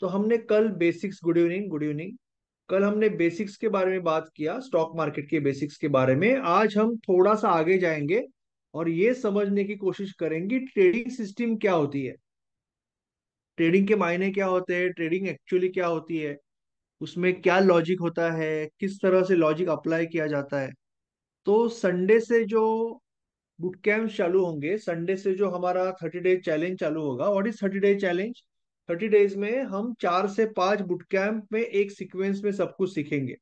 तो हमने कल basics good evening good evening कल हमने बेसिक्स के बारे में बात किया स्टॉक मार्केट के बेसिक्स के बारे में आज हम थोड़ा सा आगे जाएंगे और ये समझने की कोशिश करेंगे ट्रेडिंग सिस्टम क्या होती है ट्रेडिंग के मायने क्या होते हैं ट्रेडिंग एक्चुअली क्या होती है उसमें क्या लॉजिक होता है किस तरह से लॉजिक अप्लाई किया जाता है तो संडे से जो बुट कैंप चालू होंगे संडे से जो हमारा थर्टी डे चैलेंज चालू होगा what is thirty day challenge thirty days में हम चार से पांच बुट कैंप में एक सीक्वेंस में सब कुछ सीखेंगे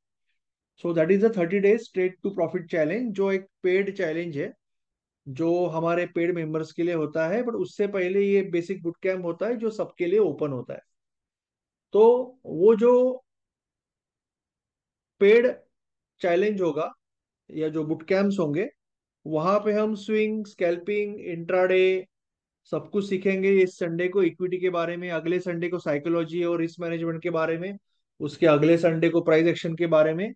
so that is the thirty days straight to profit challenge जो एक पेड चैलेंज है जो हमारे पेड मेंबर्स के लिए होता है बट उससे पहले ये बेसिक बुट कैम्प होता है जो सबके लिए ओपन होता है तो वो जो पेड चैलेंज होगा या जो बुट कैंप्स होंगे वहां पे हम स्विंग स्कैल्पिंग इंट्राडे सब कुछ सीखेंगे इस संडे को इक्विटी के बारे में अगले संडे को साइकोलॉजी और रिस्क मैनेजमेंट के बारे में उसके अगले संडे को प्राइस एक्शन के बारे में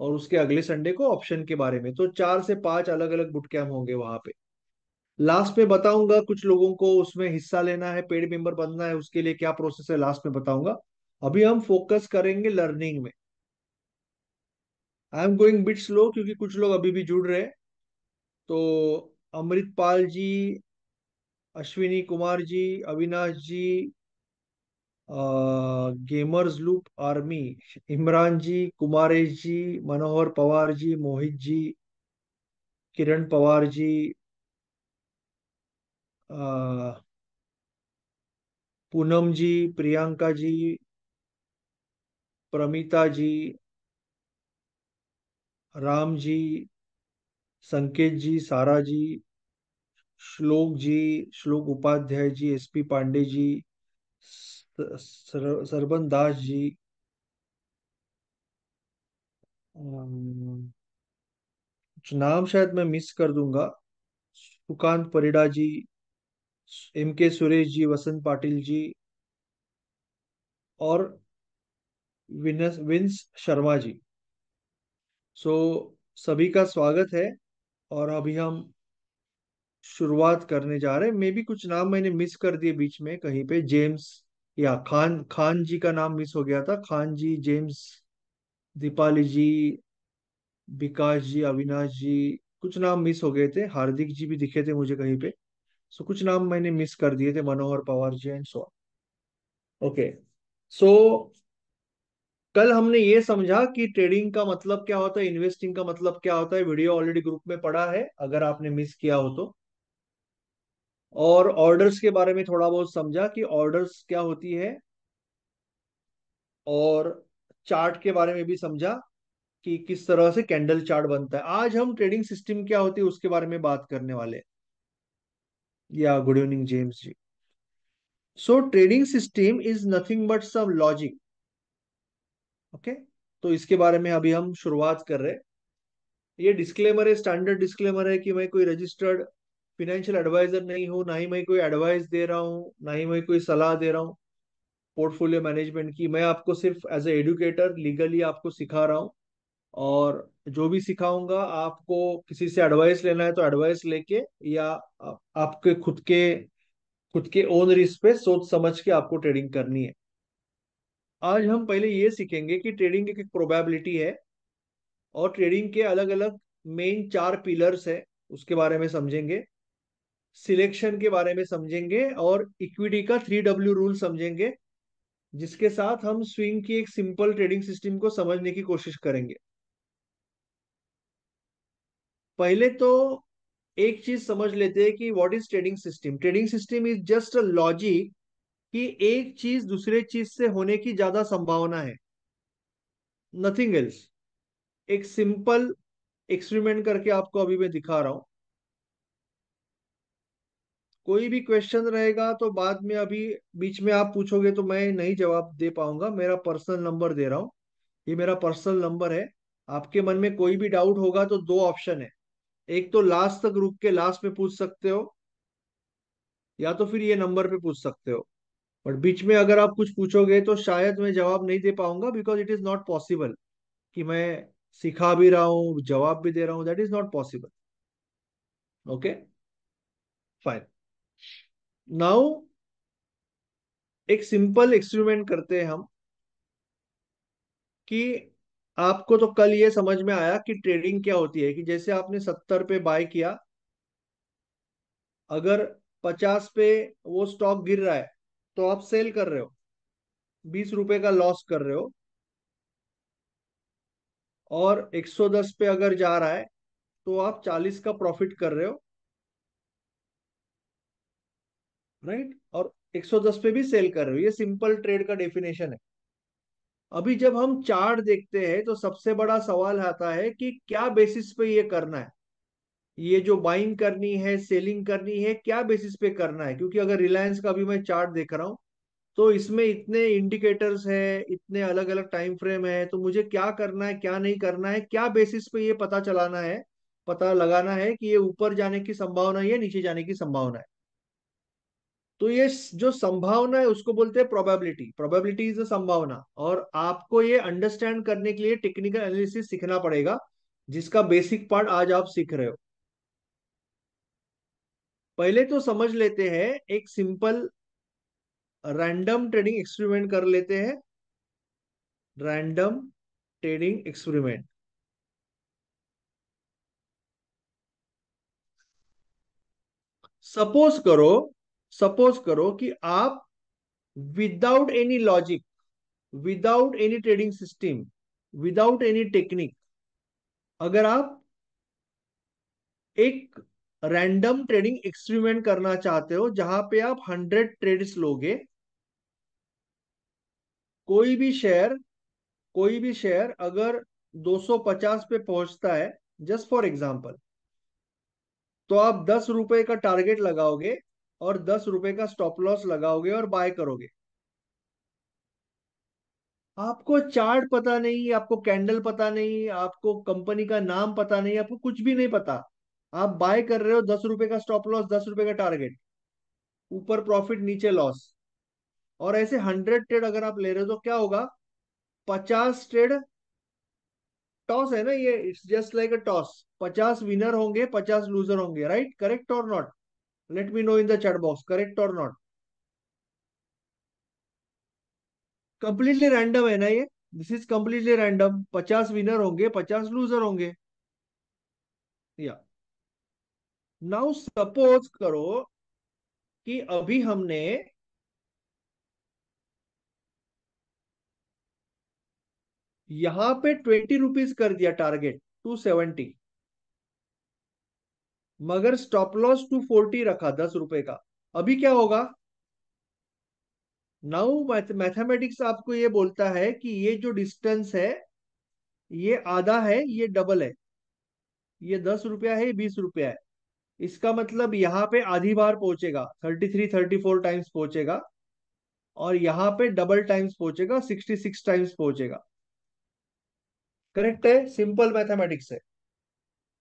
और उसके अगले संडे को ऑप्शन के बारे में तो चार से पांच अलग अलग बुट कैम्प होंगे वहां पे लास्ट में बताऊंगा कुछ लोगों को उसमें हिस्सा लेना है पेड मेंबर बनना है उसके लिए क्या प्रोसेस है लास्ट में बताऊंगा अभी हम फोकस करेंगे लर्निंग में I am going bit slow क्योंकि कुछ लोग अभी भी जुड़ रहे हैं तो Amritpal ji Ashwini Kumar ji Avinash ji gamers loop army Imran ji Kumaresh ji Manohar Pawar ji Mohit ji Kiran Pawar ji आ, पूनम जी प्रियंका जी प्रमिता जी राम जी संकेत जी सारा जी श्लोक जी श्लोक उपाध्याय जी एस पी पांडे जी सरबन दास जी नाम शायद मैं मिस कर दूंगा सुकांत परिडा जी एम के सुरेश जी वसंत पाटिल जी और विनस विंस शर्मा जी सो so, सभी का स्वागत है और अभी हम शुरुआत करने जा रहे हैं मे भी कुछ नाम मैंने मिस कर दिए बीच में कहीं पे जेम्स या खान खान जी का नाम मिस हो गया था खान जी जेम्स दीपाली जी विकास जी अविनाश जी कुछ नाम मिस हो गए थे हार्दिक जी भी दिखे थे मुझे कहीं पे सो so, कुछ नाम मैंने मिस कर दिए थे Manohar Pawar ji and so okay so कल हमने ये समझा कि ट्रेडिंग का मतलब क्या होता है इन्वेस्टिंग का मतलब क्या होता है वीडियो ऑलरेडी ग्रुप में पड़ा है अगर आपने मिस किया हो तो और ऑर्डर्स के बारे में थोड़ा बहुत समझा कि ऑर्डर्स क्या होती है और चार्ट के बारे में भी समझा कि किस तरह से कैंडल चार्ट बनता है आज हम ट्रेडिंग सिस्टम क्या होती है उसके बारे में बात करने वाले या good evening James ji so trading system is nothing but some logic okay तो इसके बारे में अभी हम शुरुआत कर रहे हैं ये डिस्क्लेमर है स्टैंडर्ड डिस्क्लेमर है कि मैं कोई रजिस्टर्ड फिनेंशियल एडवाइजर नहीं हूँ ना ही मैं कोई एडवाइस दे रहा हूँ ना ही मैं कोई सलाह दे रहा हूँ पोर्टफोलियो मैनेजमेंट की मैं आपको सिर्फ एज ए एडुकेटर लीगली आपको सिखा रहा हूँ और जो भी सिखाऊंगा आपको किसी से एडवाइस लेना है तो एडवाइस लेके या आपके खुद के खुद के ओन रिस्क पे सोच समझ के आपको ट्रेडिंग करनी है आज हम पहले ये सीखेंगे कि ट्रेडिंग की प्रोबेबिलिटी है और ट्रेडिंग के अलग अलग मेन चार पिलर्स है उसके बारे में समझेंगे सिलेक्शन के बारे में समझेंगे और इक्विटी का थ्री डब्ल्यू रूल समझेंगे जिसके साथ हम स्विंग की एक सिंपल ट्रेडिंग सिस्टम को समझने की कोशिश करेंगे पहले तो एक चीज समझ लेते हैं कि what is trading system trading system is just a logic कि एक चीज दूसरे चीज से होने की ज्यादा संभावना है नथिंग एल्स एक सिंपल एक्सपेरिमेंट करके आपको अभी मैं दिखा रहा हूं कोई भी क्वेश्चन रहेगा तो बाद में अभी बीच में आप पूछोगे तो मैं नहीं जवाब दे पाऊंगा मेरा पर्सनल नंबर दे रहा हूँ ये मेरा पर्सनल नंबर है आपके मन में कोई भी डाउट होगा तो दो ऑप्शन है एक तो लास्ट तक रुक के लास्ट में पूछ सकते हो या तो फिर ये नंबर पे पूछ सकते हो बट बीच में अगर आप कुछ पूछोगे तो शायद मैं जवाब नहीं दे पाऊंगा because it is not possible कि मैं सिखा भी रहा हूं जवाब भी दे रहा हूं that is not possible okay fine now एक सिंपल एक्सपेरिमेंट करते हैं हम कि आपको तो कल ये समझ में आया कि ट्रेडिंग क्या होती है कि जैसे आपने सत्तर पे बाय किया अगर पचास पे वो स्टॉक गिर रहा है तो आप सेल कर रहे हो बीस रुपए का लॉस कर रहे हो और एक सौ दस पे अगर जा रहा है तो आप चालीस का प्रॉफिट कर रहे हो राइट और 110 पे भी सेल कर रहे हो ये सिंपल ट्रेड का डेफिनेशन है अभी जब हम चार्ट देखते हैं तो सबसे बड़ा सवाल आता है कि क्या बेसिस पे ये करना है ये जो बाइंग करनी है सेलिंग करनी है क्या बेसिस पे करना है क्योंकि अगर रिलायंस का भी मैं चार्ट देख रहा हूँ तो इसमें इतने इंडिकेटर्स है इतने अलग अलग टाइम फ्रेम है तो मुझे क्या करना है क्या नहीं करना है क्या बेसिस पे ये पता चलाना है पता लगाना है कि ये ऊपर जाने की संभावना है या नीचे जाने की संभावना है तो ये जो संभावना है उसको बोलते हैं प्रोबेबिलिटी प्रोबेबिलिटी इज अ संभावना और आपको ये अंडरस्टैंड करने के लिए टेक्निकल एनालिसिस सीखना पड़ेगा जिसका बेसिक पार्ट आज आप सीख रहे हो पहले तो समझ लेते हैं एक सिंपल रैंडम ट्रेडिंग एक्सपेरिमेंट कर लेते हैं रैंडम ट्रेडिंग एक्सपेरिमेंट सपोज करो सपोज करो कि आप without any logic without any trading system without any technique अगर आप एक रैंडम ट्रेडिंग एक्सपेरिमेंट करना चाहते हो जहां पे आप हंड्रेड ट्रेड्स लोगे कोई भी शेयर कोई भी शेयर अगर 250 पे पहुंचता है जस्ट फॉर एग्जांपल तो आप दस रुपए का टारगेट लगाओगे और दस रुपए का स्टॉप लॉस लगाओगे और बाय करोगे आपको चार्ट पता नहीं आपको कैंडल पता नहीं आपको कंपनी का नाम पता नहीं आपको कुछ भी नहीं पता आप बाय कर रहे हो दस रुपए का स्टॉप लॉस दस रुपए का टारगेट ऊपर प्रॉफिट नीचे लॉस और ऐसे हंड्रेड ट्रेड अगर आप ले रहे हो तो क्या होगा पचास ट्रेड टॉस है ना ये it's just like a toss पचास विनर होंगे पचास लूजर होंगे राइट करेक्ट और not Let me know in the chat box, correct or not. Completely random है ना ये दिस इज कंप्लीटली रैंडम पचास विनर होंगे पचास लूजर होंगे या नाउ सपोज करो कि अभी हमने यहां पे ट्वेंटी रुपीज कर दिया टारगेट टू सेवेंटी मगर स्टॉप लॉस टू फोर्टी रखा दस रुपए का अभी क्या होगा नाउ मैथमेटिक्स आपको ये बोलता है कि ये जो डिस्टेंस है ये आधा है ये डबल है ये दस रुपया है बीस रुपया है इसका मतलब यहां पे आधी बार पहुंचेगा thirty three thirty four times पहुंचेगा और यहां पे डबल टाइम्स पहुंचेगा सिक्सटी सिक्स टाइम्स पहुंचेगा करेक्ट है सिंपल मैथमेटिक्स है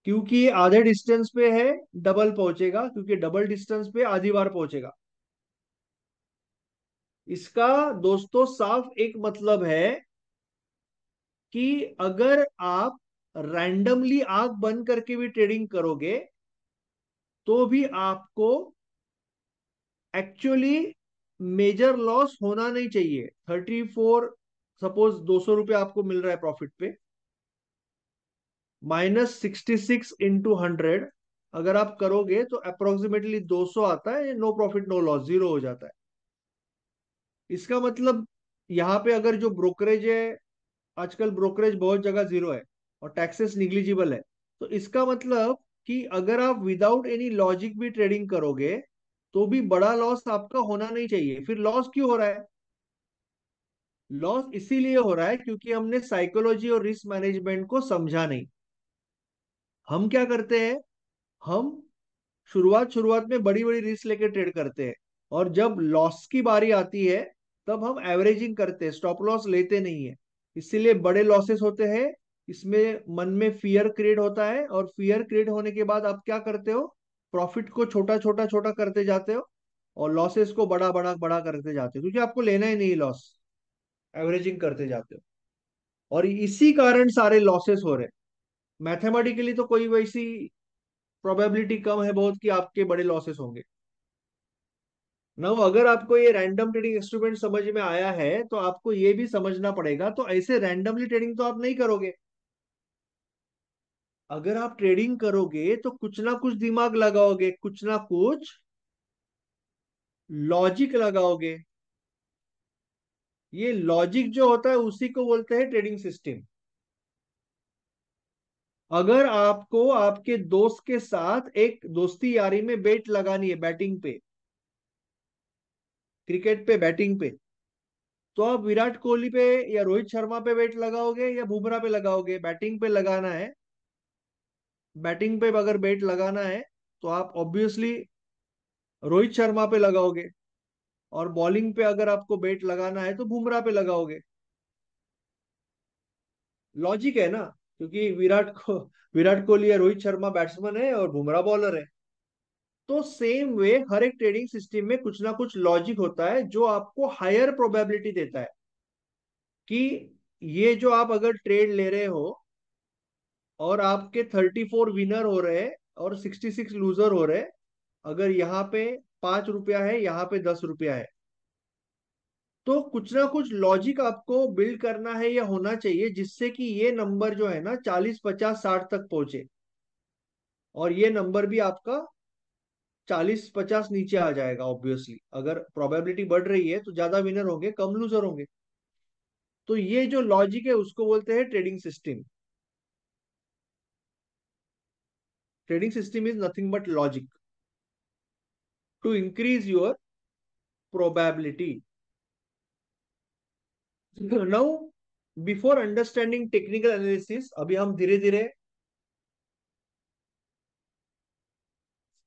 क्योंकि आधे डिस्टेंस पे है डबल पहुंचेगा क्योंकि डबल डिस्टेंस पे आधी बार पहुंचेगा इसका दोस्तों साफ एक मतलब है कि अगर आप रैंडमली आग बंद करके भी ट्रेडिंग करोगे तो भी आपको एक्चुअली मेजर लॉस होना नहीं चाहिए थर्टी फोर सपोज दो सौ रुपये आपको मिल रहा है प्रॉफिट पे minus sixty six into hundred अगर आप करोगे तो अप्रोक्सीमेटली 200 आता है no profit no loss zero हो जाता है इसका मतलब यहाँ पे अगर जो ब्रोकरेज है आजकल ब्रोकरेज बहुत जगह जीरो है और टैक्सेस निग्लिजिबल है तो इसका मतलब कि अगर आप विदाउट एनी लॉजिक भी ट्रेडिंग करोगे तो भी बड़ा लॉस आपका होना नहीं चाहिए फिर लॉस क्यों हो रहा है लॉस इसीलिए हो रहा है क्योंकि हमने साइकोलॉजी और रिस्क मैनेजमेंट को समझा नहीं हम क्या करते हैं हम शुरुआत शुरुआत में बड़ी बड़ी रिस्क लेके ट्रेड करते हैं और जब लॉस की बारी आती है तब हम एवरेजिंग करते हैं स्टॉप लॉस लेते नहीं है इसीलिए बड़े लॉसेस होते हैं इसमें मन में फियर क्रिएट होता है और फियर क्रिएट होने के बाद आप क्या करते हो प्रॉफिट को छोटा छोटा छोटा करते जाते हो और लॉसेस को बड़ा बड़ा बड़ा करते जाते हो क्योंकि आपको लेना ही नहीं लॉस एवरेजिंग करते जाते हो और इसी कारण सारे लॉसेस हो रहे मैथमेटिकली तो कोई वैसी प्रोबेबिलिटी कम है बहुत कि आपके बड़े लॉसेस होंगे ना अगर आपको ये रैंडम ट्रेडिंग इंस्ट्रूमेंट समझ में आया है तो आपको ये भी समझना पड़ेगा तो ऐसे रैंडमली ट्रेडिंग तो आप नहीं करोगे अगर आप ट्रेडिंग करोगे तो कुछ ना कुछ दिमाग लगाओगे कुछ ना कुछ लॉजिक लगाओगे ये लॉजिक जो होता है उसी को बोलते हैं ट्रेडिंग सिस्टम अगर आपको आपके दोस्त के साथ एक दोस्ती यारी में बेट लगानी है बैटिंग पे क्रिकेट पे बैटिंग पे तो आप विराट कोहली पे या रोहित शर्मा पे बेट लगाओगे या बुमराह पे लगाओगे बैटिंग पे लगाना है बैटिंग पे अगर बेट लगाना है तो आप ऑब्वियसली रोहित शर्मा पे लगाओगे और बॉलिंग पे अगर आपको बेट लगाना है तो बुमराह पे लगाओगे लॉजिक है ना क्योंकि विराट को विराट कोहली या रोहित शर्मा बैट्समैन है और बुमराह बॉलर है तो सेम वे हर एक ट्रेडिंग सिस्टम में कुछ ना कुछ लॉजिक होता है जो आपको हायर प्रोबेबिलिटी देता है कि ये जो आप अगर ट्रेड ले रहे हो और आपके थर्टी फोर विनर हो रहे हैं और सिक्सटी सिक्स लूजर हो रहे अगर यहाँ पे पांच रुपया है यहाँ पे दस रुपया है तो कुछ ना कुछ लॉजिक आपको बिल्ड करना है या होना चाहिए जिससे कि ये नंबर जो है ना चालीस पचास साठ तक पहुंचे और ये नंबर भी आपका चालीस पचास नीचे आ जाएगा ऑब्वियसली अगर प्रोबेबिलिटी बढ़ रही है तो ज्यादा विनर होंगे कम लूजर होंगे तो ये जो लॉजिक है उसको बोलते हैं trading system trading system is nothing but logic to increase your probability now before understanding technical analysis अभी हम धीरे धीरे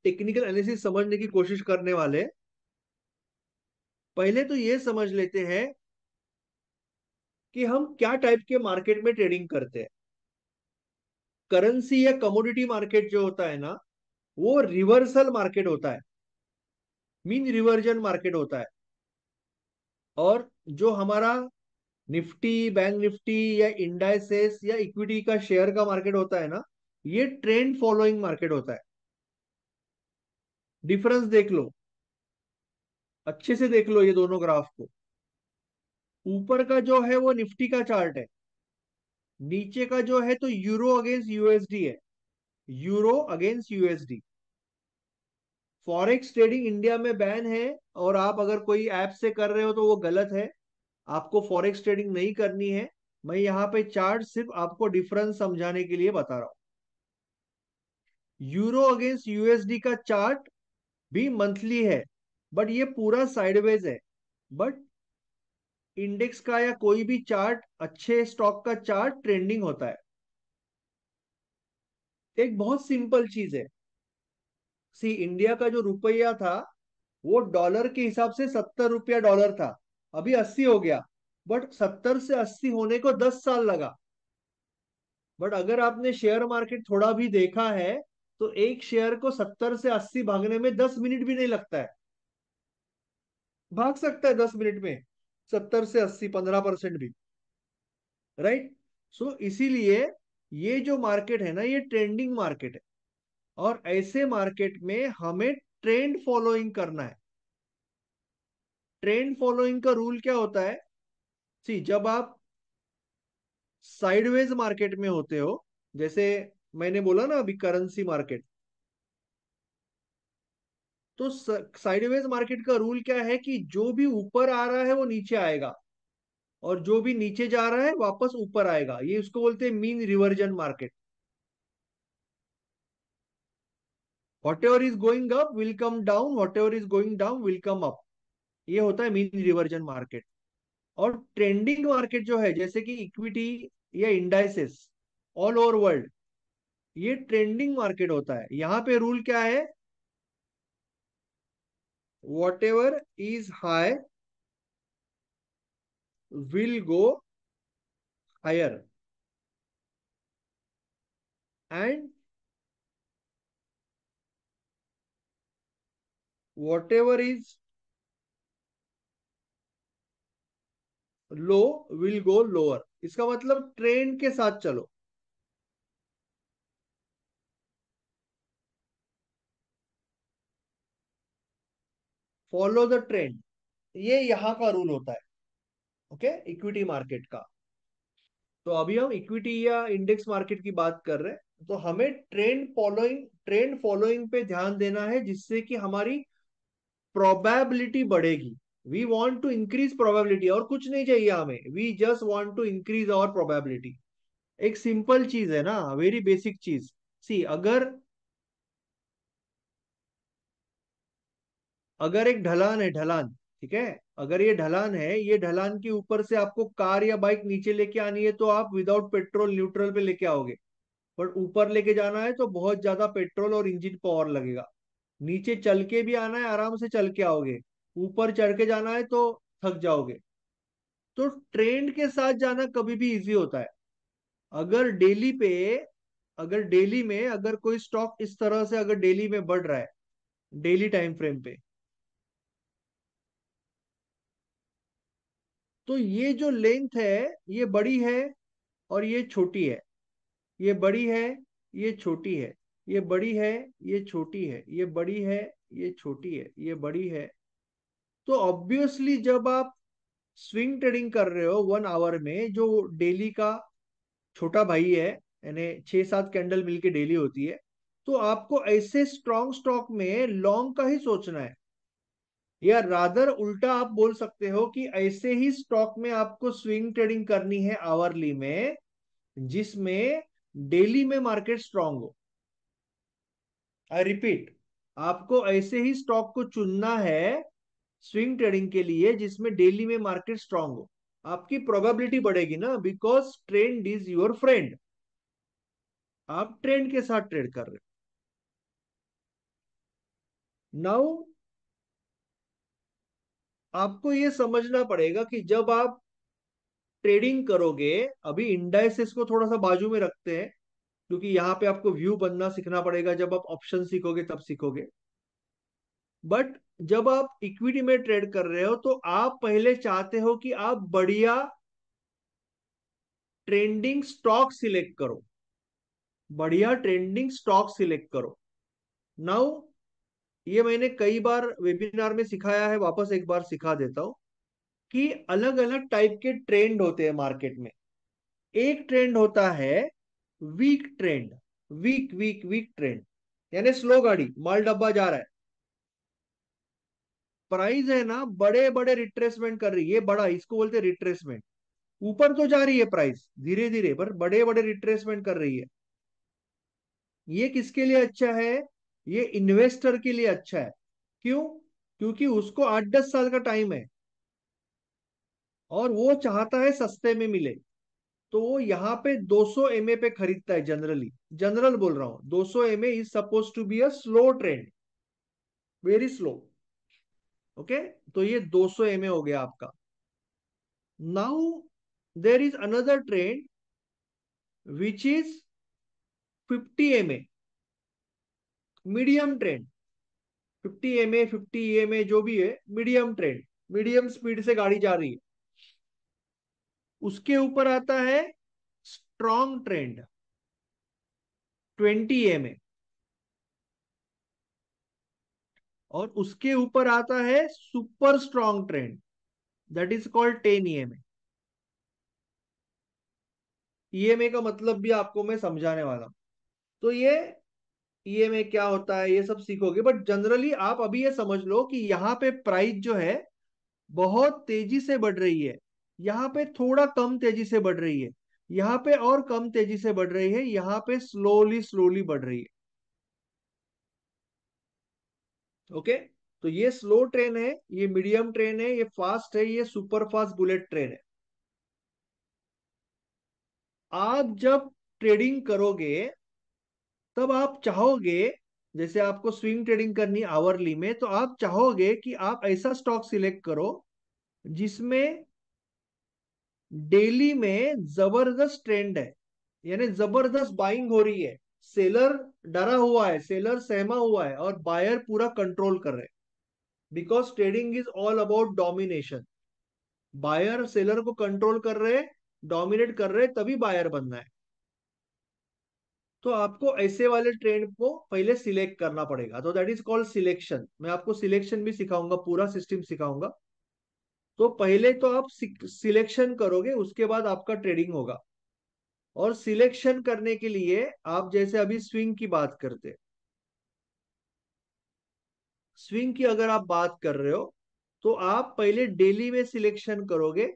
टेक्निकल एनालिसिस समझने की कोशिश करने वाले पहले तो ये समझ लेते हैं कि हम क्या टाइप के मार्केट में ट्रेडिंग करते हैं करेंसी या कमोडिटी मार्केट जो होता है ना वो रिवर्सल मार्केट होता है मीन रिवर्जन मार्केट होता है और जो हमारा निफ्टी बैंक निफ्टी या इंडाइसेस या इक्विटी का शेयर का मार्केट होता है ना ये ट्रेंड फॉलोइंग मार्केट होता है डिफरेंस देख लो अच्छे से देख लो ये दोनों ग्राफ को ऊपर का जो है वो निफ्टी का चार्ट है नीचे का जो है तो यूरो अगेंस्ट यूएसडी है euro against USD forex trading India में बैन है और आप अगर कोई ऐप से कर रहे हो तो वो गलत है आपको फॉरेक्स ट्रेडिंग नहीं करनी है मैं यहाँ पे चार्ट सिर्फ आपको डिफरेंस समझाने के लिए बता रहा हूं यूरो अगेंस्ट यूएसडी का चार्ट भी मंथली है बट ये पूरा साइडवेज है बट इंडेक्स का या कोई भी चार्ट अच्छे स्टॉक का चार्ट ट्रेंडिंग होता है एक बहुत सिंपल चीज है सी इंडिया का जो रुपया था वो डॉलर के हिसाब से सत्तर रुपया डॉलर था अभी अस्सी हो गया बट सत्तर से अस्सी होने को दस साल लगा बट अगर आपने शेयर मार्केट थोड़ा भी देखा है तो एक शेयर को सत्तर से अस्सी भागने में दस मिनट भी नहीं लगता है भाग सकता है दस मिनट में सत्तर से अस्सी पंद्रह परसेंट भी राइट सो इसीलिए ये जो मार्केट है ना ये ट्रेंडिंग मार्केट है और ऐसे मार्केट में हमें ट्रेंड फॉलोइंग करना है ट्रेंड फॉलोइंग का रूल क्या होता है सी जब आप साइडवेज मार्केट में होते हो जैसे मैंने बोला ना अभी करेंसी मार्केट तो साइडवेज मार्केट का रूल क्या है कि जो भी ऊपर आ रहा है वो नीचे आएगा और जो भी नीचे जा रहा है वापस ऊपर आएगा ये उसको बोलते हैं mean reversion market whatever is going up will come down whatever is going down will come up ये होता है मीन रिवर्जन मार्केट और ट्रेंडिंग मार्केट जो है जैसे कि इक्विटी या इंडाइसेस ऑल ओवर वर्ल्ड ये ट्रेंडिंग मार्केट होता है यहां पे रूल क्या है whatever is high will go higher and whatever is low will go lower इसका मतलब ट्रेंड के साथ चलो फॉलो द ट्रेंड ये यहां का रूल होता है ओके इक्विटी मार्केट का तो अभी हम इक्विटी या इंडेक्स मार्केट की बात कर रहे हैं तो हमें ट्रेंड फॉलोइंग ट्रेंड फॉलोइंग पे ध्यान देना है जिससे कि हमारी प्रोबेबिलिटी बढ़ेगी we want to increase probability और कुछ नहीं चाहिए हमें we just want to increase our probability एक सिंपल चीज है ना वेरी बेसिक चीज सी अगर अगर एक ढलान है ढलान ठीक है अगर ये ढलान है ये ढलान के ऊपर से आपको कार या बाइक नीचे लेके आनी है तो आप विदाउट पेट्रोल न्यूट्रल पे लेके आओगे बट ऊपर लेके जाना है तो बहुत ज्यादा पेट्रोल और इंजन पावर लगेगा नीचे चल के भी आना है आराम से चल के आओगे ऊपर चढ़ के जाना है तो थक जाओगे तो ट्रेंड के साथ जाना कभी भी इजी होता है अगर डेली पे अगर डेली में अगर कोई स्टॉक इस तरह से अगर डेली में बढ़ रहा है डेली टाइम फ्रेम पे तो ये जो लेंथ है ये बड़ी है और ये छोटी है ये बड़ी है ये छोटी है ये बड़ी है ये छोटी है ये बड़ी है ये छोटी है ये बड़ी है तो ऑब्वियसली जब आप स्विंग ट्रेडिंग कर रहे हो वन आवर में जो डेली का छोटा भाई है यानी छह सात कैंडल मिलके डेली होती है तो आपको ऐसे स्ट्रॉन्ग स्टॉक में लॉन्ग का ही सोचना है या रादर उल्टा आप बोल सकते हो कि ऐसे ही स्टॉक में आपको स्विंग ट्रेडिंग करनी है आवरली में जिसमें डेली में मार्केट स्ट्रांग हो आई रिपीट आपको ऐसे ही स्टॉक को चुनना है स्विंग ट्रेडिंग के लिए जिसमें डेली में मार्केट स्ट्रांग हो आपकी प्रोबेबिलिटी बढ़ेगी ना because trend is your friend आप ट्रेंड के साथ ट्रेड कर रहे हो नाउ आपको ये समझना पड़ेगा कि जब आप ट्रेडिंग करोगे अभी इंडाइसिस को थोड़ा सा बाजू में रखते हैं क्योंकि यहां पे आपको व्यू बनना सीखना पड़ेगा जब आप ऑप्शन सीखोगे तब सीखोगे बट जब आप इक्विटी में ट्रेड कर रहे हो तो आप पहले चाहते हो कि आप बढ़िया ट्रेंडिंग स्टॉक सिलेक्ट करो बढ़िया ट्रेंडिंग स्टॉक सिलेक्ट करो नाउ ये मैंने कई बार वेबिनार में सिखाया है वापस एक बार सिखा देता हूं कि अलग अलग टाइप के ट्रेंड होते हैं मार्केट में एक ट्रेंड होता है weak trend weak weak weak trend यानी स्लो गाड़ी माल डब्बा जा रहा है प्राइस है ना बड़े बड़े रिट्रेसमेंट कर रही है ये बड़ा इसको बोलते हैं रिट्रेसमेंट ऊपर तो जा रही है प्राइस धीरे धीरे पर बड़े बड़े रिट्रेसमेंट कर रही है ये किसके लिए अच्छा है ये इन्वेस्टर के लिए अच्छा है क्यों क्योंकि उसको आठ दस साल का टाइम है और वो चाहता है सस्ते में मिले तो वो यहाँ पे 200 सौ एम पे खरीदता है जनरली जनरल बोल रहा हूं 200 सौ M is suppose to be a slow trend very slow okay तो ये 200 सौ एम हो गया आपका now there is another trend which is 50 M medium trend 50 M A fifty M जो भी है मीडियम ट्रेंड मीडियम स्पीड से गाड़ी जा रही है उसके ऊपर आता है स्ट्रॉन्ग ट्रेंड 20 एम ए और उसके ऊपर आता है super strong trend that is called ten E M M A का मतलब भी आपको मैं समझाने वाला हूं तो ये ई एम ए क्या होता है ये सब सीखोगे बट जनरली आप अभी ये समझ लो कि यहाँ पे प्राइस जो है बहुत तेजी से बढ़ रही है यहाँ पे थोड़ा कम तेजी से बढ़ रही है यहाँ पे और कम तेजी से बढ़ रही है यहाँ पे स्लोली स्लोली बढ़ रही है ओके तो ये स्लो ट्रेन है ये मीडियम ट्रेन है ये फास्ट है ये सुपर फास्ट बुलेट ट्रेन है आप जब ट्रेडिंग करोगे तब आप चाहोगे जैसे आपको स्विंग ट्रेडिंग करनी आवरली में तो आप चाहोगे कि आप ऐसा स्टॉक सिलेक्ट करो जिसमें डेली में जबरदस्त ट्रेंड है यानी जबरदस्त बाइंग हो रही है सेलर डरा हुआ है सेलर सहमा हुआ है और बायर पूरा कंट्रोल कर रहे because trading is all about domination buyer seller को कंट्रोल कर रहे डोमिनेट कर रहे तभी बायर बनना है तो आपको ऐसे वाले ट्रेंड को पहले सिलेक्ट करना पड़ेगा तो दैट इज कॉल्ड सिलेक्शन मैं आपको सिलेक्शन भी सिखाऊंगा पूरा सिस्टम सिखाऊंगा तो पहले तो आप सिलेक्शन करोगे उसके बाद आपका ट्रेडिंग होगा और सिलेक्शन करने के लिए आप जैसे अभी स्विंग की बात करते स्विंग की अगर आप बात कर रहे हो तो आप पहले डेली में सिलेक्शन करोगे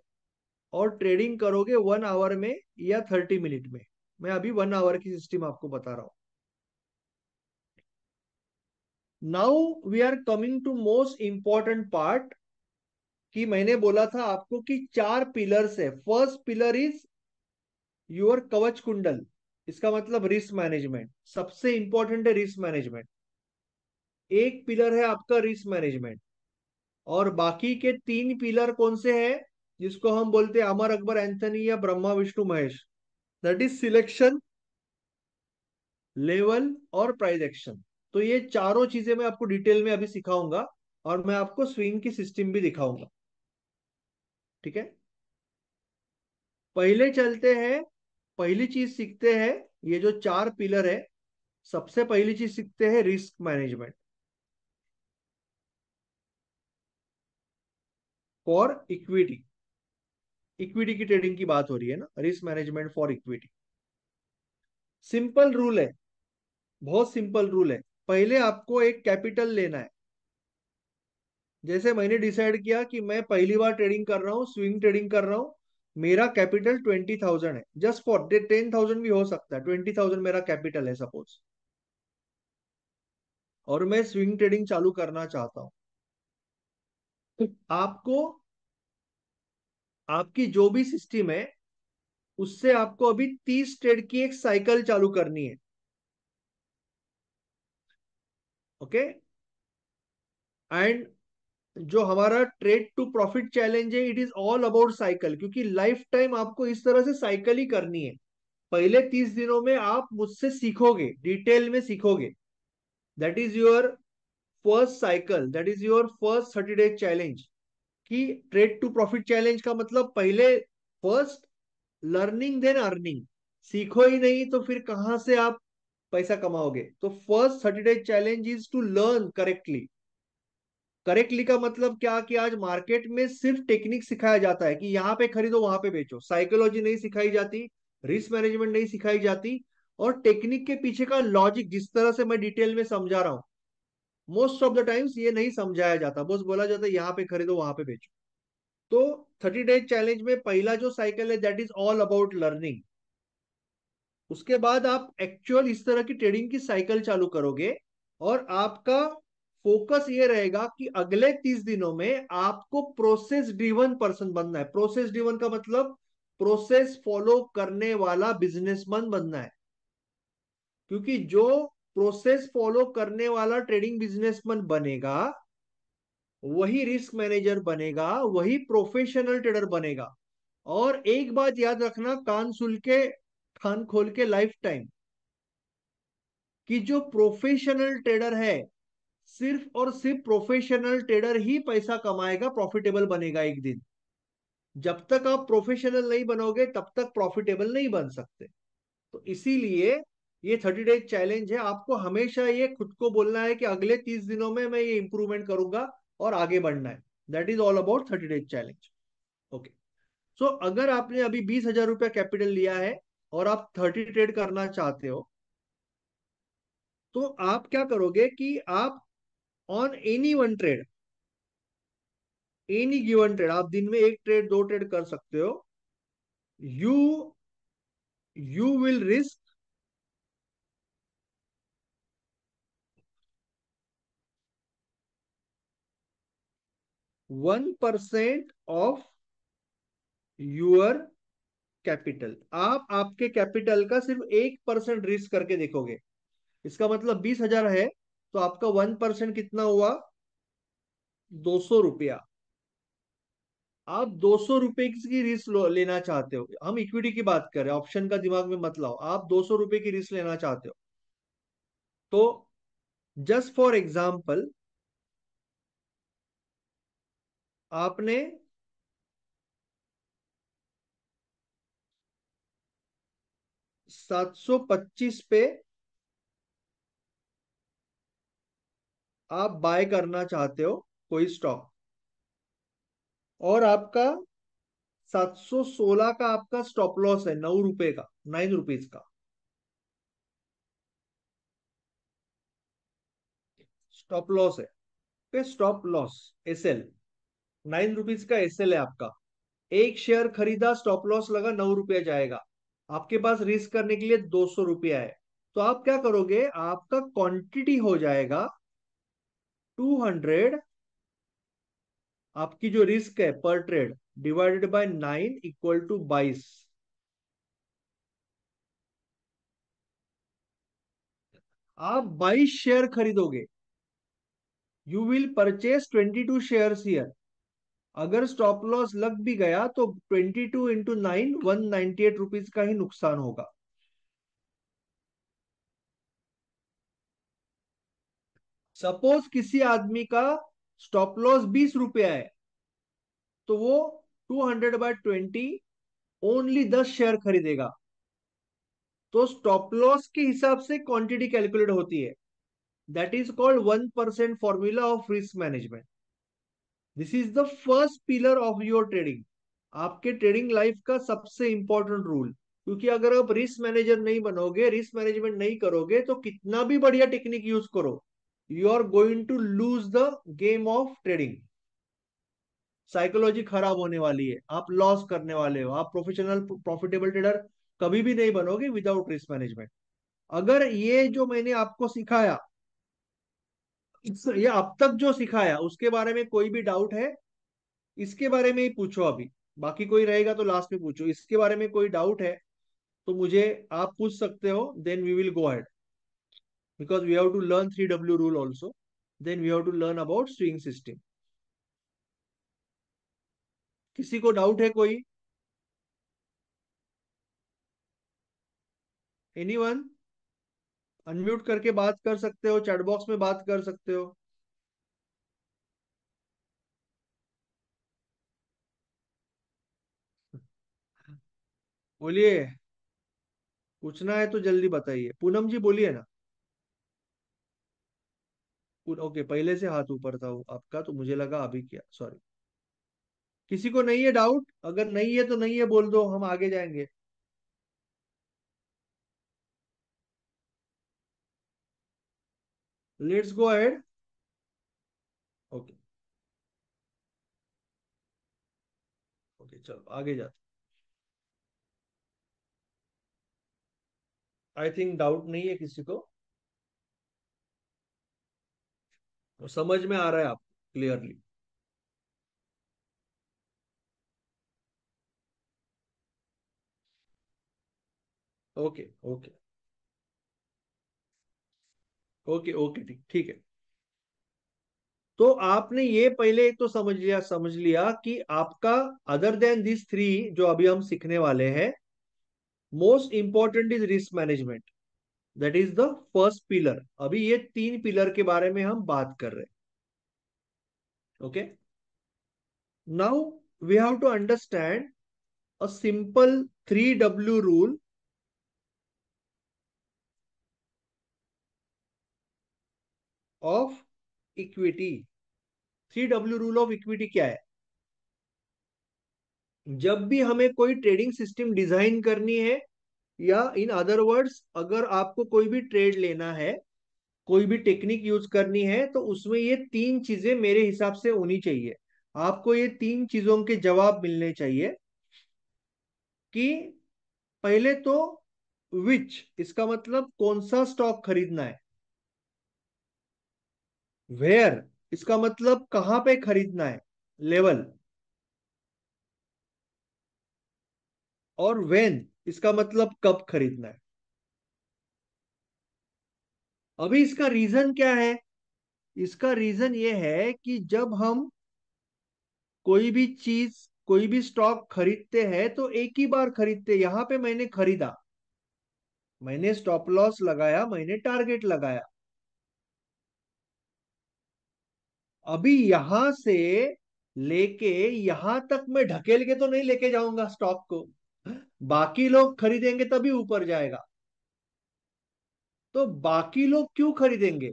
और ट्रेडिंग करोगे वन आवर में या थर्टी मिनट में मैं अभी वन आवर की सिस्टम आपको बता रहा हूं now we are coming to most important part कि मैंने बोला था आपको कि चार पिलर्स है फर्स्ट पिलर इज योर कवच कुंडल इसका मतलब रिस्क मैनेजमेंट सबसे इंपॉर्टेंट है रिस्क मैनेजमेंट एक पिलर है आपका रिस्क मैनेजमेंट और बाकी के तीन पिलर कौन से हैं जिसको हम बोलते हैं अमर अकबर एंथनी या Brahma Vishnu Mahesh that is selection level और प्राइज एक्शन तो ये चारों चीजें मैं आपको डिटेल में अभी सिखाऊंगा और मैं आपको स्विंग की सिस्टम भी दिखाऊंगा ठीक है पहले चलते हैं पहली चीज सीखते हैं ये जो चार पिलर है सबसे पहली चीज सीखते हैं risk management for equity equity की ट्रेडिंग की बात हो रही है ना risk management for equity simple rule है बहुत सिंपल रूल है पहले आपको एक कैपिटल लेना है जैसे मैंने डिसाइड किया कि मैं पहली बार ट्रेडिंग कर रहा हूं स्विंग ट्रेडिंग कर रहा हूं मेरा कैपिटल ट्वेंटी थाउजेंड है जस्ट फॉर टेन थाउजेंड भी हो सकता है ट्वेंटी थाउजेंड मेरा कैपिटल है सपोज और मैं स्विंग ट्रेडिंग चालू करना चाहता हूं आपको आपकी जो भी सिस्टम है उससे आपको अभी तीस ट्रेड की एक साइकिल चालू करनी है ओके एंड जो हमारा ट्रेड टू प्रॉफिट चैलेंज है it is all about cycle क्योंकि लाइफ टाइम आपको इस तरह से साइकिल ही करनी है पहले तीस दिनों में आप मुझसे सीखोगे डिटेल में सीखोगे that is your first cycle that is your first thirty day challenge कि ट्रेड टू प्रॉफिट चैलेंज का मतलब पहले फर्स्ट लर्निंग देन अर्निंग सीखो ही नहीं तो फिर कहां से आप पैसा कमाओगे तो first thirty day challenge is to learn correctly correctly का मतलब क्या कि आज मार्केट में सिर्फ टेक्निक सिखाया जाता है कि यहाँ पे खरीदो वहां पे बेचो साइकोलॉजी नहीं सिखाई जाती रिस्क मैनेजमेंट नहीं सिखाई जाती और टेक्निक के पीछे का लॉजिक जिस तरह से मैं डिटेल में समझा रहा हूँ मोस्ट ऑफ द टाइम्स ये नहीं समझाया जाता बस बोला जाता है यहाँ पे खरीदो वहां पे बेचो तो थर्टी डेज चैलेंज में पहला जो साइकिल है that is all about learning उसके बाद आप एक्चुअल इस तरह की ट्रेडिंग की साइकिल चालू करोगे और आपका फोकस ये रहेगा कि अगले तीस दिनों में आपको प्रोसेस ड्रीवन पर्सन बनना है प्रोसेस ड्रीवन का मतलब प्रोसेस फॉलो करने वाला बिजनेसमैन बनना है क्योंकि जो प्रोसेस फॉलो करने वाला ट्रेडिंग बिजनेसमैन बनेगा वही रिस्क मैनेजर बनेगा वही प्रोफेशनल ट्रेडर बनेगा और एक बात याद रखना कान सुल के खान खोल के लाइफ टाइम कि जो प्रोफेशनल ट्रेडर है सिर्फ और सिर्फ प्रोफेशनल ट्रेडर ही पैसा कमाएगा प्रॉफिटेबल बनेगा एक दिन जब तक आप प्रोफेशनल नहीं बनोगे तब तक प्रॉफिटेबल नहीं बन सकते तो इसीलिए ये थर्टी डेज चैलेंज है आपको हमेशा ये खुद को बोलना है कि अगले तीस दिनों में मैं ये इंप्रूवमेंट करूंगा और आगे बढ़ना है that is all about thirty days challenge okay so अगर आपने अभी बीस हजार रुपया कैपिटल लिया है और आप थर्टी ट्रेड करना चाहते हो तो आप क्या करोगे कि आप on any one trade any given trade आप दिन में एक ट्रेड दो ट्रेड कर सकते हो you you will risk one percent of your capital आप आपके कैपिटल का सिर्फ एक परसेंट रिस्क करके देखोगे इसका मतलब बीस हजार है तो आपका वन परसेंट कितना हुआ दो सौ रुपया आप दो सौ रुपए की रिस्क लेना चाहते हो हम इक्विटी की बात कर रहे हैं ऑप्शन का दिमाग में मत लाओ आप दो सौ रुपए की रिस्क लेना चाहते हो तो जस्ट फॉर एग्जाम्पल आपने सात सौ पच्चीस पे आप बाय करना चाहते हो कोई स्टॉक और आपका 716 का आपका स्टॉप लॉस है नौ रुपए का नाइन रुपीज का स्टॉप लॉस है पे stop loss S L nine rupees का एस है आपका एक शेयर खरीदा स्टॉप लॉस लगा नौ रुपया जाएगा आपके पास रिस्क करने के लिए दो सौ रुपया है तो आप क्या करोगे आपका क्वांटिटी हो जाएगा टू हंड्रेड आपकी जो रिस्क है per trade divided by nine equal to बाईस आप बाईस शेयर खरीदोगे you will purchase two share here अगर स्टॉप लॉस लग भी गया तो twenty two into nine one ninety eight rupees का ही नुकसान होगा सपोज किसी आदमी का स्टॉप लॉस बीस रुपया है तो वो two hundred by twenty only दस शेयर खरीदेगा तो स्टॉप लॉस के हिसाब से क्वांटिटी कैलकुलेट होती है that is called one percent formula of risk management this is the first pillar of your trading आपके ट्रेडिंग लाइफ का सबसे इंपॉर्टेंट रूल क्योंकि अगर आप रिस्क मैनेजर नहीं बनोगे रिस्क मैनेजमेंट नहीं करोगे तो कितना भी बढ़िया टेक्निक यूज करो you are going to lose the game of trading psychology खराब होने वाली है आप लॉस करने वाले हो आप प्रोफेशनल प्रॉफिटेबल ट्रेडर कभी भी नहीं बनोगे विदाउट रिस्क मैनेजमेंट अगर ये जो मैंने आपको सिखाया ये अब तक जो सिखाया उसके बारे में कोई भी डाउट है इसके बारे में ही पूछो अभी बाकी कोई रहेगा तो लास्ट में पूछो इसके बारे में कोई डाउट है तो मुझे आप पूछ सकते हो then we will go head because we have to learn 3W rule also. Then we have to learn about swing system. किसी को डाउट है कोई एनी वन अनम्यूट करके बात कर सकते हो चैट बॉक्स में बात कर सकते हो बोलिए पूछना है तो जल्दी बताइए पूनम जी बोलिए ना ओके पहले से हाथ ऊपर था वो आपका तो मुझे लगा अभी क्या सॉरी किसी को नहीं है डाउट अगर नहीं है तो नहीं है बोल दो हम आगे जाएंगे let's go ahead okay okay चलो आगे जाते आई थिंक डाउट नहीं है किसी को वो समझ में आ रहा है आप clearly okay okay okay okay ठीक ठीक है तो आपने ये पहले तो समझ लिया समझ लिया कि आपका अदर देन दिस थ्री जो अभी हम सीखने वाले हैं most important is risk management that is the first pillar अभी ये तीन पिलर के बारे में हम बात कर रहे हैं okay now we have to understand a simple three W rule of equity three W rule of equity क्या है जब भी हमें कोई ट्रेडिंग सिस्टम डिजाइन करनी है या इन अदर वर्ड्स अगर आपको कोई भी ट्रेड लेना है कोई भी टेक्निक यूज करनी है तो उसमें ये तीन चीजें मेरे हिसाब से होनी चाहिए आपको ये तीन चीजों के जवाब मिलने चाहिए कि पहले तो विच इसका मतलब कौन सा स्टॉक खरीदना है वेयर इसका मतलब कहां पे खरीदना है लेवल और वेन इसका मतलब कब खरीदना है अभी इसका रीजन क्या है इसका रीजन ये है कि जब हम कोई भी चीज कोई भी स्टॉक खरीदते हैं तो एक ही बार खरीदते यहां पे मैंने खरीदा मैंने स्टॉप लॉस लगाया मैंने टारगेट लगाया अभी यहां से लेके यहां तक मैं ढकेल के तो नहीं लेके जाऊंगा स्टॉक को बाकी लोग खरीदेंगे तभी ऊपर जाएगा तो बाकी लोग क्यों खरीदेंगे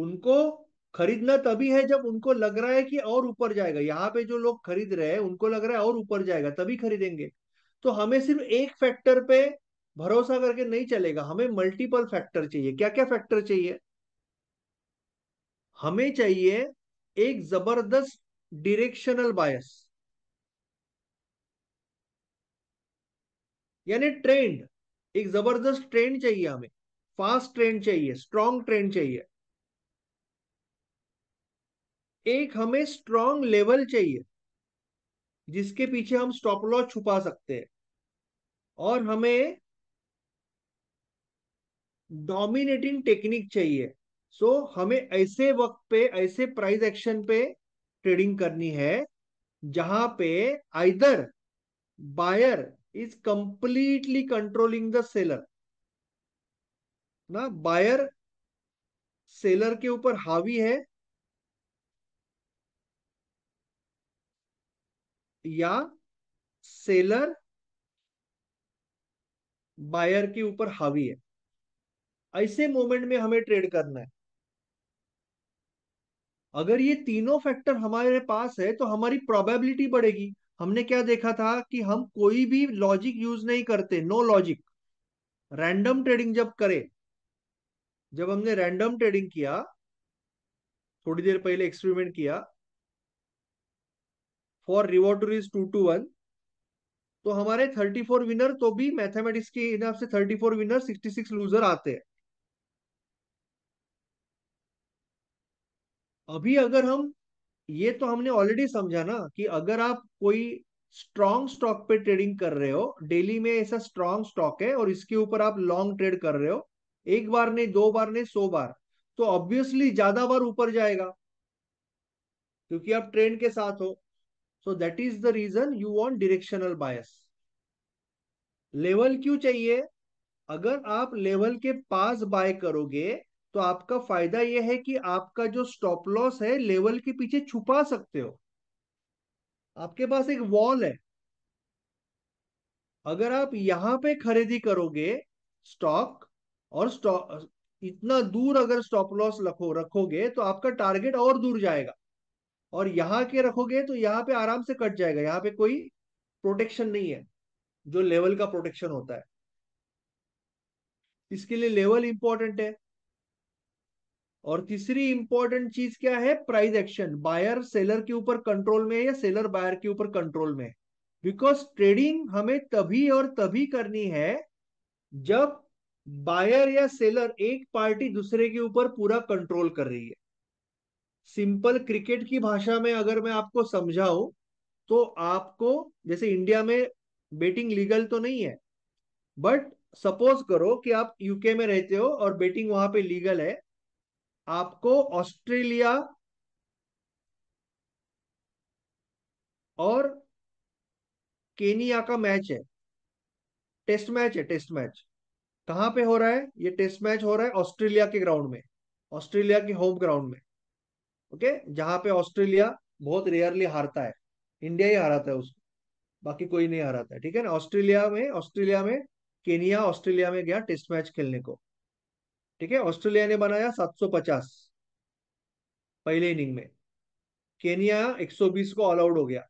उनको खरीदना तभी है जब उनको लग रहा है कि और ऊपर जाएगा यहां पे जो लोग खरीद रहे हैं उनको लग रहा है और ऊपर जाएगा तभी खरीदेंगे तो हमें सिर्फ एक फैक्टर पे भरोसा करके नहीं चलेगा हमें मल्टीपल फैक्टर चाहिए क्या क्या फैक्टर चाहिए हमें चाहिए एक जबरदस्त डिरेक्शनल बायस यानी ट्रेंड एक जबरदस्त ट्रेंड चाहिए हमें फास्ट ट्रेंड चाहिए स्ट्रॉन्ग ट्रेंड चाहिए एक हमें स्ट्रॉन्ग लेवल चाहिए जिसके पीछे हम स्टॉप लॉस छुपा सकते हैं और हमें डोमिनेटिंग टेक्निक चाहिए सो so, हमें ऐसे वक्त पे ऐसे प्राइस एक्शन पे ट्रेडिंग करनी है जहां पे either buyer is completely controlling the seller ना बायर सेलर के ऊपर हावी है या सेलर बायर के ऊपर हावी है ऐसे मोमेंट में हमें ट्रेड करना है अगर ये तीनों फैक्टर हमारे पास है तो हमारी प्रोबेबिलिटी बढ़ेगी हमने क्या देखा था कि हम कोई भी लॉजिक यूज नहीं करते नो लॉजिक रैंडम ट्रेडिंग जब करे जब हमने रैंडम ट्रेडिंग किया थोड़ी देर पहले एक्सपेरिमेंट किया for reward to risk two to one तो हमारे थर्टी फोर विनर तो भी मैथमेटिक्स के हिसाब से thirty four winner sixty six loser आते हैं अभी अगर हम ये तो हमने ऑलरेडी समझा ना कि अगर आप कोई स्ट्रॉन्ग स्टॉक पे ट्रेडिंग कर रहे हो डेली में ऐसा स्ट्रॉन्ग स्टॉक है और इसके ऊपर आप लॉन्ग ट्रेड कर रहे हो एक बार नहीं दो बार नहीं सो बार तो ऑब्वियसली ज्यादा बार ऊपर जाएगा क्योंकि आप ट्रेंड के साथ हो so that is the reason you want directional bias level क्यों चाहिए अगर आप लेवल के पास बाय करोगे तो आपका फायदा यह है कि आपका जो स्टॉप लॉस है लेवल के पीछे छुपा सकते हो आपके पास एक वॉल है अगर आप यहां पे खरीदी करोगे स्टॉक और स्टॉक इतना दूर अगर स्टॉप लॉस रखो रखोगे तो आपका टारगेट और दूर जाएगा और यहाँ के रखोगे तो यहाँ पे आराम से कट जाएगा यहाँ पे कोई प्रोटेक्शन नहीं है जो लेवल का प्रोटेक्शन होता है इसके लिए लेवल इंपॉर्टेंट है और तीसरी इंपॉर्टेंट चीज क्या है प्राइस एक्शन बायर सेलर के ऊपर कंट्रोल में है या सेलर बायर के ऊपर कंट्रोल में बिकॉज ट्रेडिंग हमें तभी और तभी करनी है जब बायर या सेलर एक पार्टी दूसरे के ऊपर पूरा कंट्रोल कर रही है सिंपल क्रिकेट की भाषा में अगर मैं आपको समझाऊ तो आपको जैसे इंडिया में बेटिंग लीगल तो नहीं है बट सपोज करो कि आप यूके में रहते हो और बेटिंग वहां पे लीगल है आपको ऑस्ट्रेलिया और केनिया का मैच है टेस्ट मैच है टेस्ट मैच कहां पे हो रहा है ये टेस्ट मैच हो रहा है ऑस्ट्रेलिया के ग्राउंड में ऑस्ट्रेलिया के होम ग्राउंड में ओके जहां पे ऑस्ट्रेलिया बहुत रेयरली हारता है इंडिया ही हाराता है उसको बाकी कोई नहीं हाराता है ठीक है ना ऑस्ट्रेलिया में ऑस्ट्रेलिया में केनिया ऑस्ट्रेलिया में गया टेस्ट मैच खेलने को ठीक है ऑस्ट्रेलिया ने बनाया 750 पहले इनिंग में केनिया 120 को ऑल आउट हो गया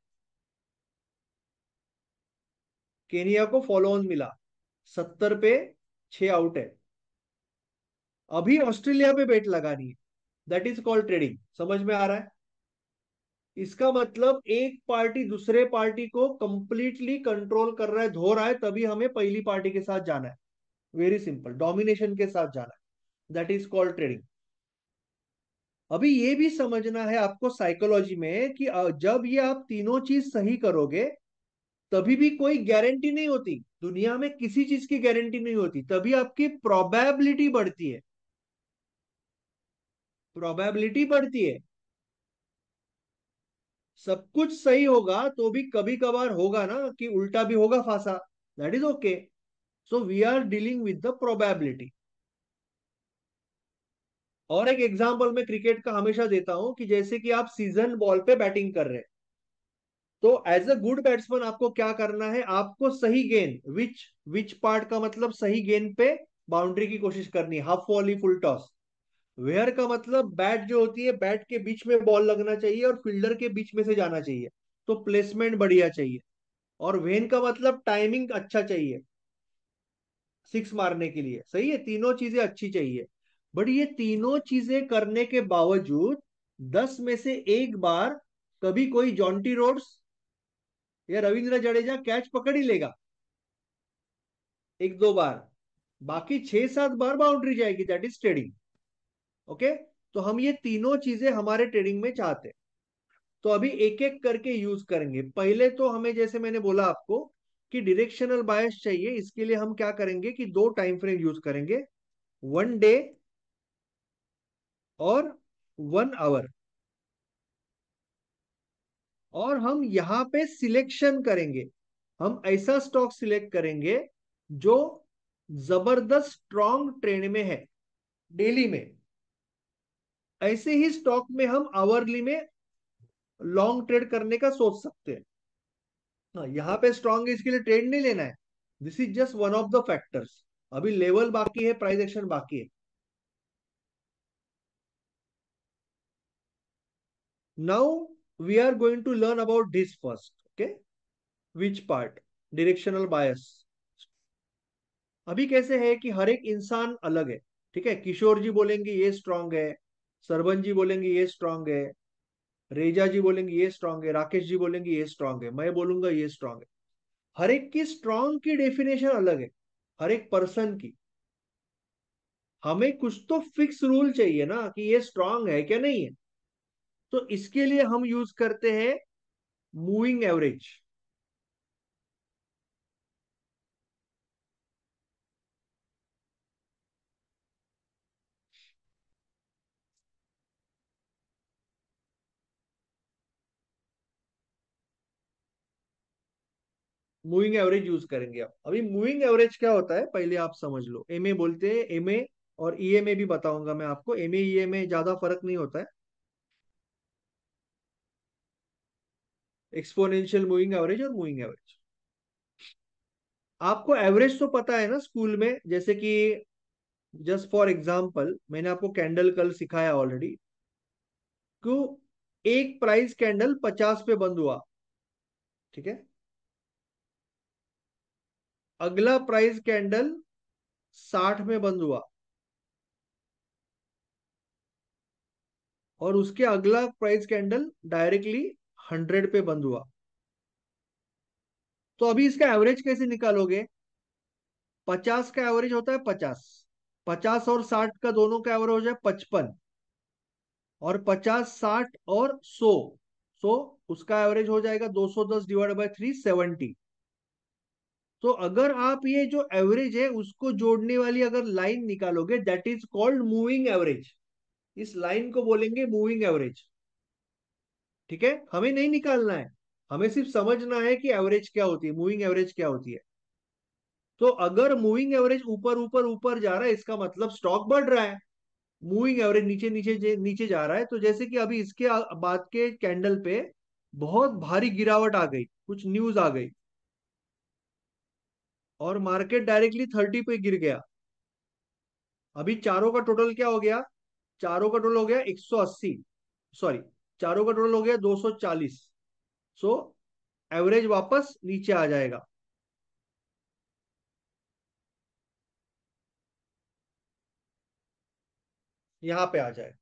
केनिया को फॉलो ऑन मिला 70 पे छ आउट है अभी ऑस्ट्रेलिया पे बेट लगानी है दैट इज कॉल्ड ट्रेडिंग समझ में आ रहा है इसका मतलब एक पार्टी दूसरे पार्टी को कंप्लीटली कंट्रोल कर रहा है धो रहा है तभी हमें पहली पार्टी के साथ जाना है वेरी सिंपल डोमिनेशन के साथ जाना है दैट इज कॉल्ड ट्रेडिंग अभी ये भी समझना है आपको साइकोलॉजी में कि जब ये आप तीनों चीज सही करोगे तभी भी कोई गारंटी नहीं होती दुनिया में किसी चीज की गारंटी नहीं होती तभी आपकी प्रोबेबिलिटी बढ़ती है प्रोबेबिलिटी बढ़ती है सब कुछ सही होगा तो भी कभी कभार होगा ना कि उल्टा भी होगा फांसा that is okay so we are dealing with the probability और एक एग्जाम्पल मैं क्रिकेट का हमेशा देता हूं कि जैसे कि आप सीजन बॉल पे बैटिंग कर रहे हैं तो एज अ गुड बैट्समैन आपको क्या करना है आपको सही गेंद विच विच पार्ट का मतलब सही गेंद पे बाउंड्री की कोशिश करनी हाफ वॉली फुल टॉस वेयर का मतलब बैट जो होती है बैट के बीच में बॉल लगना चाहिए और फील्डर के बीच में से जाना चाहिए तो प्लेसमेंट बढ़िया चाहिए और वेन का मतलब टाइमिंग अच्छा चाहिए सिक्स मारने के लिए सही है तीनों चीजें अच्छी चाहिए बट ये तीनों चीजें करने के बावजूद दस में से एक बार कभी कोई जॉन्टी रोड्स या रविंद्र जडेजा कैच पकड़ ही लेगा एक दो बार बाकी छह सात बार बाउंड्री जाएगी दैट इज ट्रेडिंग ओके तो हम ये तीनों चीजें हमारे ट्रेडिंग में चाहते हैं तो अभी एक एक करके यूज करेंगे पहले तो हमें जैसे मैंने बोला आपको कि डिरेक्शनल बायस चाहिए इसके लिए हम क्या करेंगे कि दो टाइम फ्रेम यूज करेंगे वन डे और वन आवर और हम यहां पे सिलेक्शन करेंगे हम ऐसा स्टॉक सिलेक्ट करेंगे जो जबरदस्त स्ट्रॉन्ग ट्रेंड में है डेली में ऐसे ही स्टॉक में हम आवरली में लॉन्ग ट्रेड करने का सोच सकते हैं हाँ, यहां पे स्ट्रॉन्ग इसके लिए ट्रेड नहीं लेना है this is just one of the factors अभी लेवल बाकी है प्राइस एक्शन बाकी है Now we are going to learn about this first. Okay. Which part? Directional bias. अभी कैसे है कि हर एक इंसान अलग है ठीक है किशोर जी बोलेंगे ये स्ट्रांग है सरबन जी बोलेंगे ये स्ट्रांग है रेजा जी बोलेंगे ये स्ट्रांग है राकेश जी बोलेंगे ये स्ट्रांग है मैं बोलूंगा ये स्ट्रांग है हर एक की स्ट्रांग की डेफिनेशन अलग है हर एक पर्सन की हमें कुछ तो फिक्स रूल चाहिए ना कि ये स्ट्रांग है क्या नहीं है तो इसके लिए हम यूज करते हैं moving average moving average use करेंगे आप अभी मूविंग एवरेज क्या होता है पहले आप समझ लो एमए बोलते हैं एमए और ई e भी बताऊंगा मैं आपको एमए e ई ज्यादा फर्क नहीं होता है एक्सपोनेंशियल मूविंग एवरेज और मूविंग एवरेज आपको एवरेज तो पता है ना स्कूल में जैसे कि जस्ट फॉर एग्जाम्पल मैंने आपको कैंडल कल सिखाया ऑलरेडी क्यों एक प्राइस कैंडल पचास पे बंद हुआ ठीक है अगला प्राइस कैंडल साठ में बंद हुआ और उसके अगला प्राइस कैंडल डायरेक्टली हंड्रेड पे बंद हुआ तो अभी इसका एवरेज कैसे निकालोगे पचास का एवरेज होता है पचास पचास और साठ का दोनों का एवरेज हो जाए पचपन और पचास साठ और सो सो उसका एवरेज हो जाएगा दो सौ दस डिवाइड बाई थ्री सेवेंटी तो अगर आप ये जो एवरेज है उसको जोड़ने वाली अगर लाइन निकालोगे that is called moving average इस लाइन को बोलेंगे मूविंग एवरेज ठीक है हमें नहीं निकालना है हमें सिर्फ समझना है कि एवरेज क्या होती है मूविंग एवरेज क्या होती है तो अगर मूविंग एवरेज ऊपर ऊपर ऊपर जा रहा है इसका मतलब स्टॉक बढ़ रहा है मूविंग एवरेज नीचे नीचे नीचे जा रहा है तो जैसे कि अभी इसके बाद के कैंडल पे बहुत भारी गिरावट आ गई कुछ न्यूज आ गई और मार्केट डायरेक्टली थर्टी पे गिर गया अभी चारों का टोटल क्या हो गया चारों का टोटल हो गया 180 सॉरी चारों का टोटल हो गया 240 सो एवरेज वापस नीचे आ जाएगा यहां पे आ जाए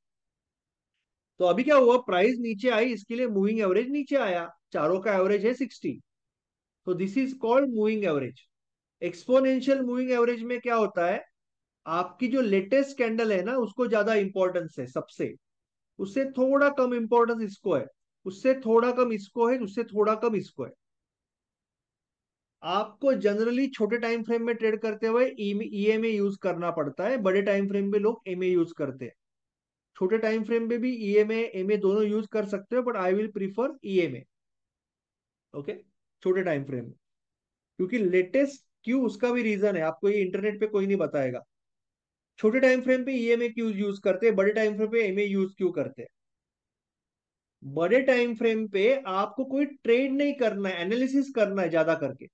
तो अभी क्या हुआ प्राइस नीचे आई इसके लिए मूविंग एवरेज नीचे आया चारों का एवरेज है सिक्सटी तो this is called moving average exponential moving average में क्या होता है आपकी जो लेटेस्ट कैंडल है ना उसको ज्यादा इंपॉर्टेंस है सबसे उससे थोड़ा कम इंपॉर्टेंस इसको है उससे थोड़ा कम इसको है उससे थोड़ा कम इसको है आपको जनरली छोटे टाइम फ्रेम में ट्रेड करते हुए ईएमए e यूज e करना पड़ता है बड़े टाइम फ्रेम में लोग एमए यूज करते हैं छोटे टाइम फ्रेम में भी ईएमए e एमए दोनों यूज कर सकते हो but I will prefer EMA okay छोटे टाइम फ्रेम में क्योंकि लेटेस्ट क्यों उसका भी रीजन है आपको ये इंटरनेट पे कोई नहीं बताएगा छोटे टाइम फ्रेम पे ईएमए e क्यों यूज करते हैं बड़े टाइम फ्रेम पे एम यूज क्यों करते हैं बड़े टाइम फ्रेम पे आपको कोई ट्रेड नहीं करना है एनालिसिस करना है ज्यादा करके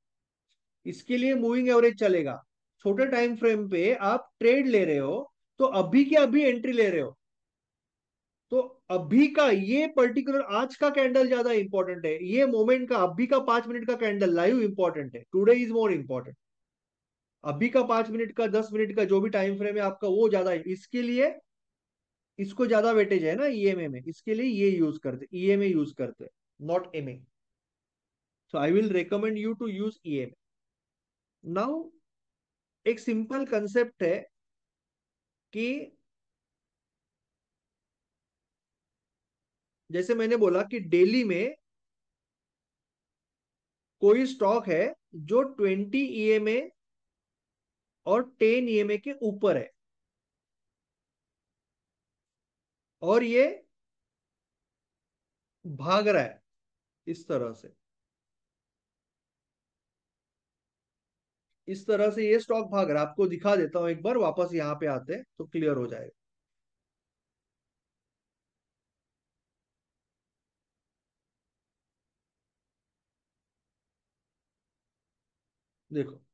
इसके लिए मूविंग एवरेज चलेगा छोटे टाइम फ्रेम पे आप ट्रेड ले रहे हो तो अभी के अभी एंट्री ले रहे हो तो अभी का ये पर्टिकुलर आज का कैंडल ज्यादा इंपॉर्टेंट है ये मोमेंट का अभी का पांच मिनट का कैंडल लाइव इंपॉर्टेंट है टुडे इज मोर इंपॉर्टेंट अभी का पांच मिनट का दस मिनट का जो भी टाइम फ्रेम है आपका वो ज्यादा है इसके लिए इसको ज्यादा वेटेज है ना ईएमए e में इसके लिए ये यूज करते ईएमए e यूज करते हैं not M so I will recommend you to use EMA now एक सिंपल कंसेप्ट है कि जैसे मैंने बोला कि डेली में कोई स्टॉक है जो 20 ईएमए e और टेन ई के ऊपर है और ये भाग रहा है इस तरह से इस तरह से ये स्टॉक भाग रहा है आपको दिखा देता हूं एक बार वापस यहां पे आते हैं तो क्लियर हो जाएगा देखो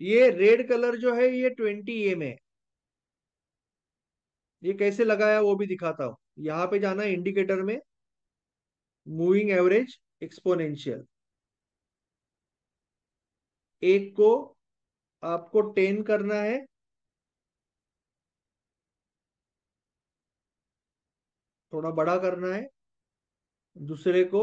ये रेड कलर जो है ये ट्वेंटी ए में है ये कैसे लगाया वो भी दिखाता हूं यहां पे जाना है इंडिकेटर में मूविंग एवरेज एक्सपोनेंशियल एक को आपको टेन करना है थोड़ा बड़ा करना है दूसरे को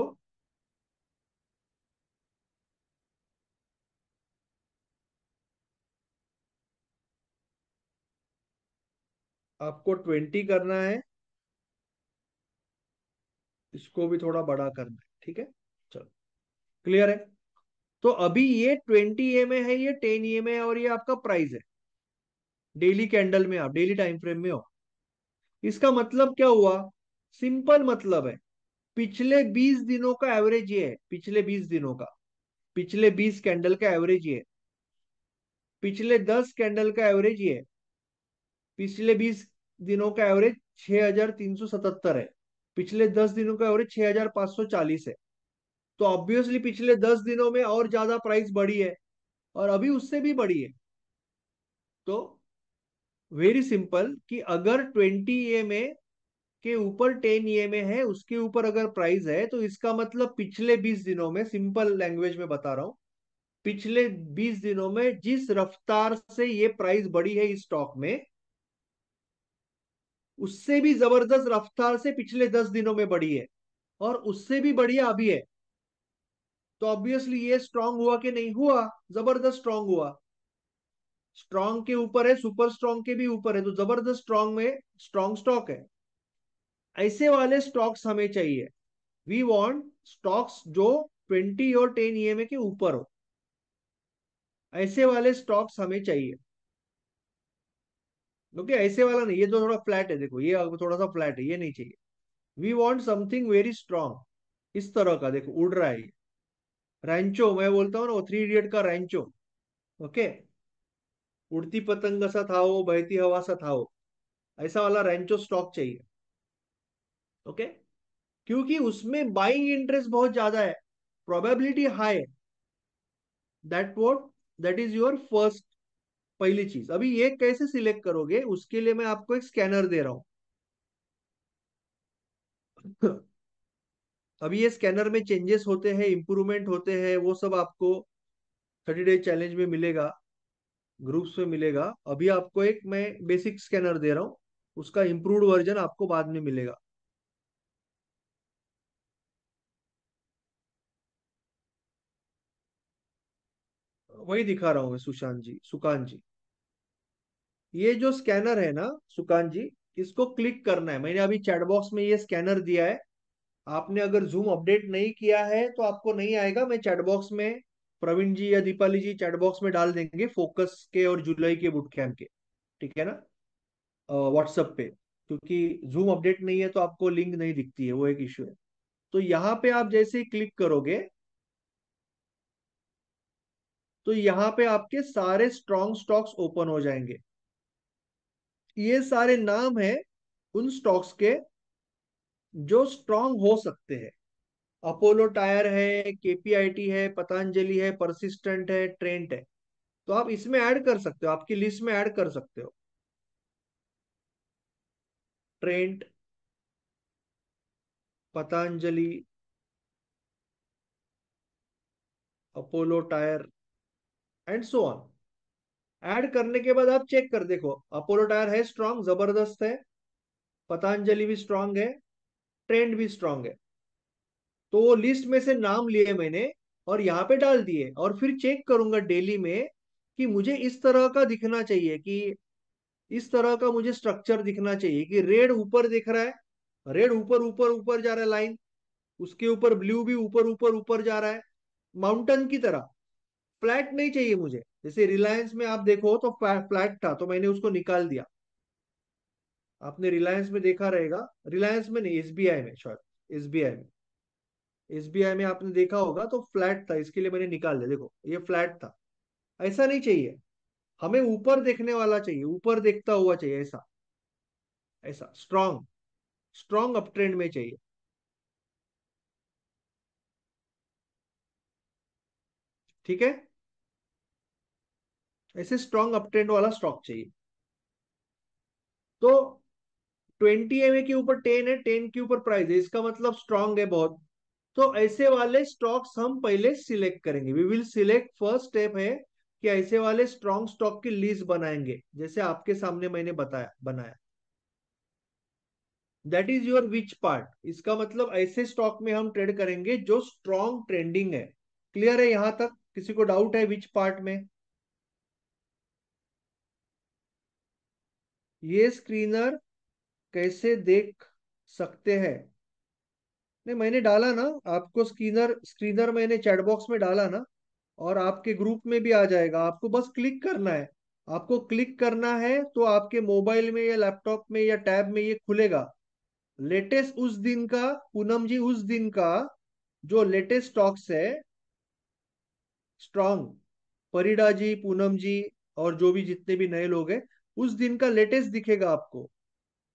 आपको ट्वेंटी करना है इसको भी थोड़ा बड़ा करना है ठीक है चलो क्लियर है तो अभी ये ट्वेंटी ए में है ये टेन एम ए है और ये आपका प्राइस है डेली कैंडल में आप डेली टाइम फ्रेम में हो इसका मतलब क्या हुआ सिंपल मतलब है पिछले बीस दिनों का एवरेज ये है पिछले बीस दिनों का पिछले बीस कैंडल का एवरेज ये है पिछले दस कैंडल का एवरेज ये है पिछले बीस दिनों का एवरेज 6377 है पिछले दस दिनों का एवरेज 6540 है तो ऑब्वियसली पिछले दस दिनों में और ज्यादा प्राइस बढ़ी है और अभी उससे भी बढ़ी है तो वेरी सिंपल कि अगर 20 ई में के ऊपर 10 ई में है उसके ऊपर अगर प्राइस है तो इसका मतलब पिछले 20 दिनों में सिंपल लैंग्वेज में बता रहा हूं पिछले 20 दिनों में जिस रफ्तार से ये प्राइस बढ़ी है इस स्टॉक में उससे भी जबरदस्त रफ्तार से पिछले दस दिनों में बढ़ी है और उससे भी बढ़िया अभी है तो ऑब्वियसली ये स्ट्रांग हुआ कि नहीं हुआ जबरदस्त स्ट्रांग हुआ स्ट्रांग के ऊपर है सुपर स्ट्रांग के भी ऊपर है तो जबरदस्त स्ट्रांग में स्ट्रांग स्टॉक है ऐसे वाले स्टॉक्स हमें चाहिए वी वॉन्ट स्टॉक्स जो ट्वेंटी और टेन ईएमए के ऊपर हो ऐसे वाले स्टॉक्स हमें चाहिए ओके okay, ऐसे वाला नहीं ये तो थोड़ा फ्लैट है देखो ये थोड़ा सा फ्लैट है ये नहीं चाहिए we want something very strong इस तरह का देखो उड़ रहा है ये रैंचो मैं बोलता हूँ ना थ्री इडियट का रैंचो ओके उड़ती पतंग सा था वो बहती हवा सा था वो ऐसा वाला रैंचो स्टॉक चाहिए ओके क्योंकि उसमें बाइंग इंटरेस्ट बहुत ज्यादा है probability high that vote that is your first पहली चीज अभी ये कैसे सिलेक्ट करोगे उसके लिए मैं आपको एक स्कैनर दे रहा हूं अभी ये स्कैनर में चेंजेस होते हैं इंप्रूवमेंट होते हैं वो सब आपको थर्टी डे चैलेंज में मिलेगा ग्रुप्स में मिलेगा अभी आपको एक मैं बेसिक स्कैनर दे रहा हूँ उसका इम्प्रूव्ड वर्जन आपको बाद में मिलेगा वही दिखा रहा हूँ मैं सुशांत जी सुकांत जी ये जो स्कैनर है ना सुकांत जी इसको क्लिक करना है मैंने अभी चैट बॉक्स में ये स्कैनर दिया है आपने अगर जूम अपडेट नहीं किया है तो आपको नहीं आएगा मैं चैट बॉक्स में प्रवीण जी या दीपाली जी चैट बॉक्स में डाल देंगे फोकस के और जुलाई के बुट कैम्प के ठीक है ना व्हाट्सएप पे क्योंकि जूम अपडेट नहीं है तो आपको लिंक नहीं दिखती है वो एक इश्यू है तो यहाँ पे आप जैसे ही क्लिक करोगे तो यहां पे आपके सारे स्ट्रॉन्ग स्टॉक्स ओपन हो जाएंगे ये सारे नाम है उन स्टॉक्स के जो स्ट्रॉन्ग हो सकते हैं अपोलो टायर है केपीआईटी है पतंजलि है परसिस्टेंट है ट्रेंट है तो आप इसमें ऐड कर सकते हो आपकी लिस्ट में ऐड कर सकते हो Trent Patanjali Apollo tyre and so on add करने के बाद आप चेक कर देखो अपोलो टायर है स्ट्रांग जबरदस्त है पतंजलि भी स्ट्रांग है ट्रेंड भी स्ट्रांग है तो लिस्ट में से नाम लिए मैंने और यहाँ पे डाल दिए और फिर चेक करूंगा डेली में कि मुझे इस तरह का दिखना चाहिए कि इस तरह का मुझे स्ट्रक्चर दिखना चाहिए कि रेड ऊपर दिख रहा है रेड ऊपर ऊपर ऊपर जा रहा है लाइन उसके ऊपर ब्लू भी ऊपर ऊपर ऊपर जा रहा है माउंटेन की तरह फ्लैट नहीं चाहिए मुझे जैसे रिलायंस में आप देखो तो फ्लैट था तो मैंने उसको निकाल दिया आपने रिलायंस में देखा रहेगा रिलायंस में नहीं एसबीआई में शॉर्ट एसबीआई में एसबीआई में आपने देखा होगा तो फ्लैट था इसके लिए मैंने निकाल दिया देखो ये फ्लैट था ऐसा नहीं चाहिए हमें ऊपर देखने वाला चाहिए ऊपर देखता हुआ चाहिए ऐसा ऐसा स्ट्रॉन्ग स्ट्रॉन्ग अपट्रेंड में चाहिए ठीक है ऐसे स्ट्रॉन्ग अपट्रेंड वाला स्टॉक चाहिए तो ट्वेंटी एम के ऊपर टेन है टेन के ऊपर प्राइस है इसका मतलब स्ट्रांग है बहुत तो ऐसे वाले स्टॉक्स हम पहले सिलेक्ट करेंगे we will select first step है कि ऐसे वाले स्ट्रॉन्ग स्टॉक की लिस्ट बनाएंगे जैसे आपके सामने मैंने बताया बनाया that is your which part इसका मतलब ऐसे स्टॉक में हम ट्रेड करेंगे जो स्ट्रॉन्ग ट्रेंडिंग है क्लियर है यहां तक किसी को डाउट है विच पार्ट में ये स्क्रीनर कैसे देख सकते हैं नहीं मैंने डाला ना आपको स्क्रीनर स्क्रीनर मैंने चैटबॉक्स में डाला ना और आपके ग्रुप में भी आ जाएगा आपको बस क्लिक करना है आपको क्लिक करना है तो आपके मोबाइल में या लैपटॉप में या टैब में ये खुलेगा लेटेस्ट उस दिन का पूनम जी उस दिन का जो लेटेस्ट स्टॉक्स है स्ट्रॉन्ग परिडा जी पूनम जी और जो भी जितने भी नए लोग हैं उस दिन का लेटेस्ट दिखेगा आपको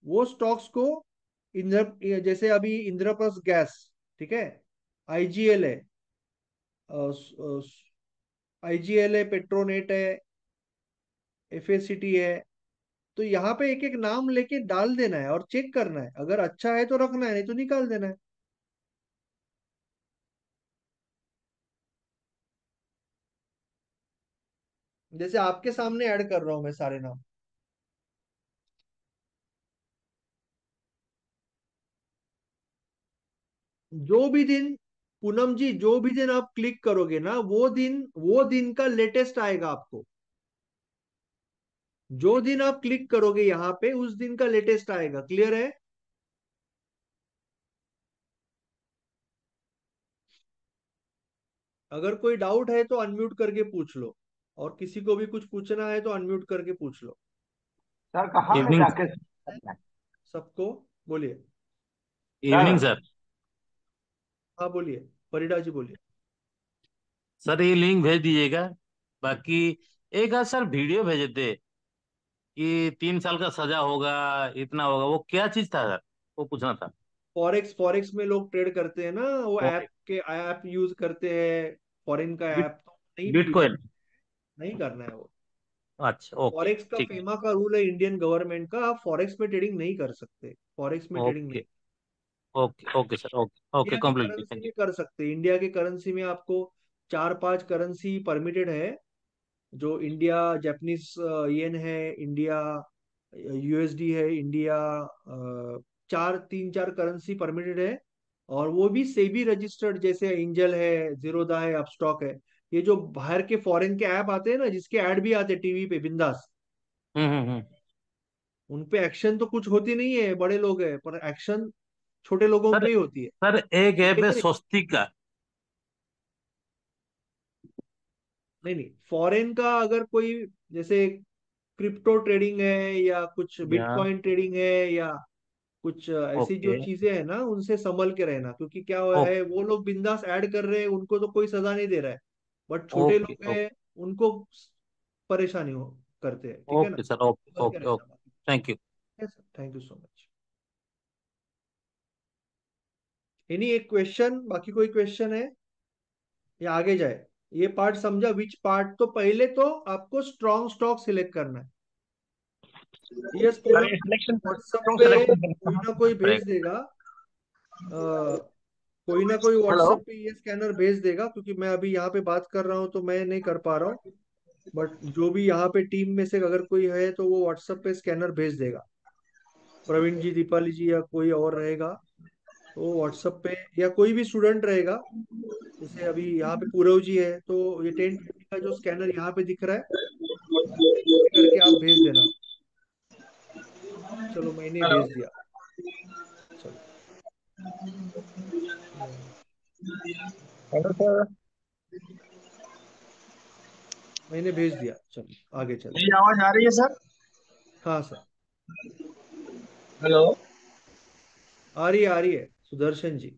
वो स्टॉक्स को इंद्र जैसे अभी इंद्रप्रस गैस ठीक है आईजीएल है आईजीएल है पेट्रोनेट है एफ है तो यहाँ पे एक एक नाम लेके डाल देना है और चेक करना है अगर अच्छा है तो रखना है नहीं तो निकाल देना है जैसे आपके सामने ऐड कर रहा हूं मैं सारे नाम जो भी दिन पूनम जी जो भी दिन आप क्लिक करोगे ना वो दिन वो दिन का लेटेस्ट आएगा आपको जो दिन आप क्लिक करोगे यहां पे उस दिन का लेटेस्ट आएगा क्लियर है अगर कोई डाउट है तो अनम्यूट करके पूछ लो और किसी को भी कुछ पूछना है तो अनम्यूट करके पूछ लो सर कहा सबको बोलिए इवनिंग सर हाँ बोलिए परिडा जी बोलिए सर ये लिंक भेज दीजिएगा बाकी एक आज सर वीडियो भेज दे कि तीन साल का सजा होगा इतना होगा वो क्या चीज था सर वो पूछना था फॉरेक्स फॉरेक्स में लोग ट्रेड करते हैं ना वो ऐप के ऐप यूज करते हैं फॉरेन का ऐप तो नहीं बिटकॉइन नहीं करना है वो अच्छा ओके फॉरेक्स का फेमा का रूल है इंडियन गवर्नमेंट का आप फॉरेक्स में ट्रेडिंग नहीं कर सकते फॉरेक्स में ट्रेडिंग नहीं okay okay sir okay okay complete कर सकते हैं इंडिया के करेंसी में आपको चार पांच करेंसी परमिटेड है जो इंडिया जैपनीज येन है इंडिया यूएसडी uh, है इंडिया uh, चार तीन चार करेंसी परमिटेड है और वो भी सेबी रजिस्टर्ड जैसे एंजल है जीरोदा है अपस्टॉक है ये जो बाहर के फॉरेन के ऐप आते हैं ना जिसके ऐड भी आते हैं टीवी पे बिंदास हम्म, हम्म, हम्म। उनपे एक्शन तो कुछ होती नहीं है बड़े लोग है पर एक्शन छोटे लोगों की होती है सर एक ऐप है नहीं नहीं फॉरेन का अगर कोई जैसे क्रिप्टो ट्रेडिंग है या कुछ बिटकॉइन ट्रेडिंग है या कुछ ऐसी जो चीजें है ना उनसे संभल के रहना क्योंकि क्या हुआ है वो लोग बिंदास ऐड कर रहे हैं उनको तो कोई सजा नहीं दे रहा है बट छोटे लोग हैं उनको परेशानी हो करते हैं ठीक है ना thank you thank you so much any एक क्वेश्चन बाकी कोई क्वेश्चन है या आगे जाए ये पार्ट समझा विच पार्ट तो पहले तो आपको स्ट्रॉन्ग स्टॉक सिलेक्ट करना है यस कोई ना कोई भेज देगा आ, कोई ना कोई व्हाट्सएप पे ये स्कैनर भेज देगा क्योंकि मैं अभी यहाँ पे बात कर रहा हूँ तो मैं नहीं कर पा रहा हूँ बट जो भी यहाँ पे टीम में से अगर कोई है तो वो व्हाट्सएप पे स्कैनर भेज देगा प्रवीण जी दीपाली जी या कोई और रहेगा वो व्हाट्सएप पे या कोई भी स्टूडेंट रहेगा जैसे अभी यहाँ पे पूरव जी है तो ये टेन ट्वेंटी का जो स्कैनर यहाँ पे दिख रहा है करके आप भेज देना चलो मैंने भेज दिया चलो हेलो सर मैंने भेज दिया चलो आगे चलो मेरी आवाज आ रही है सर हाँ सर हेलो आ रही है आ रही है सुदर्शन जी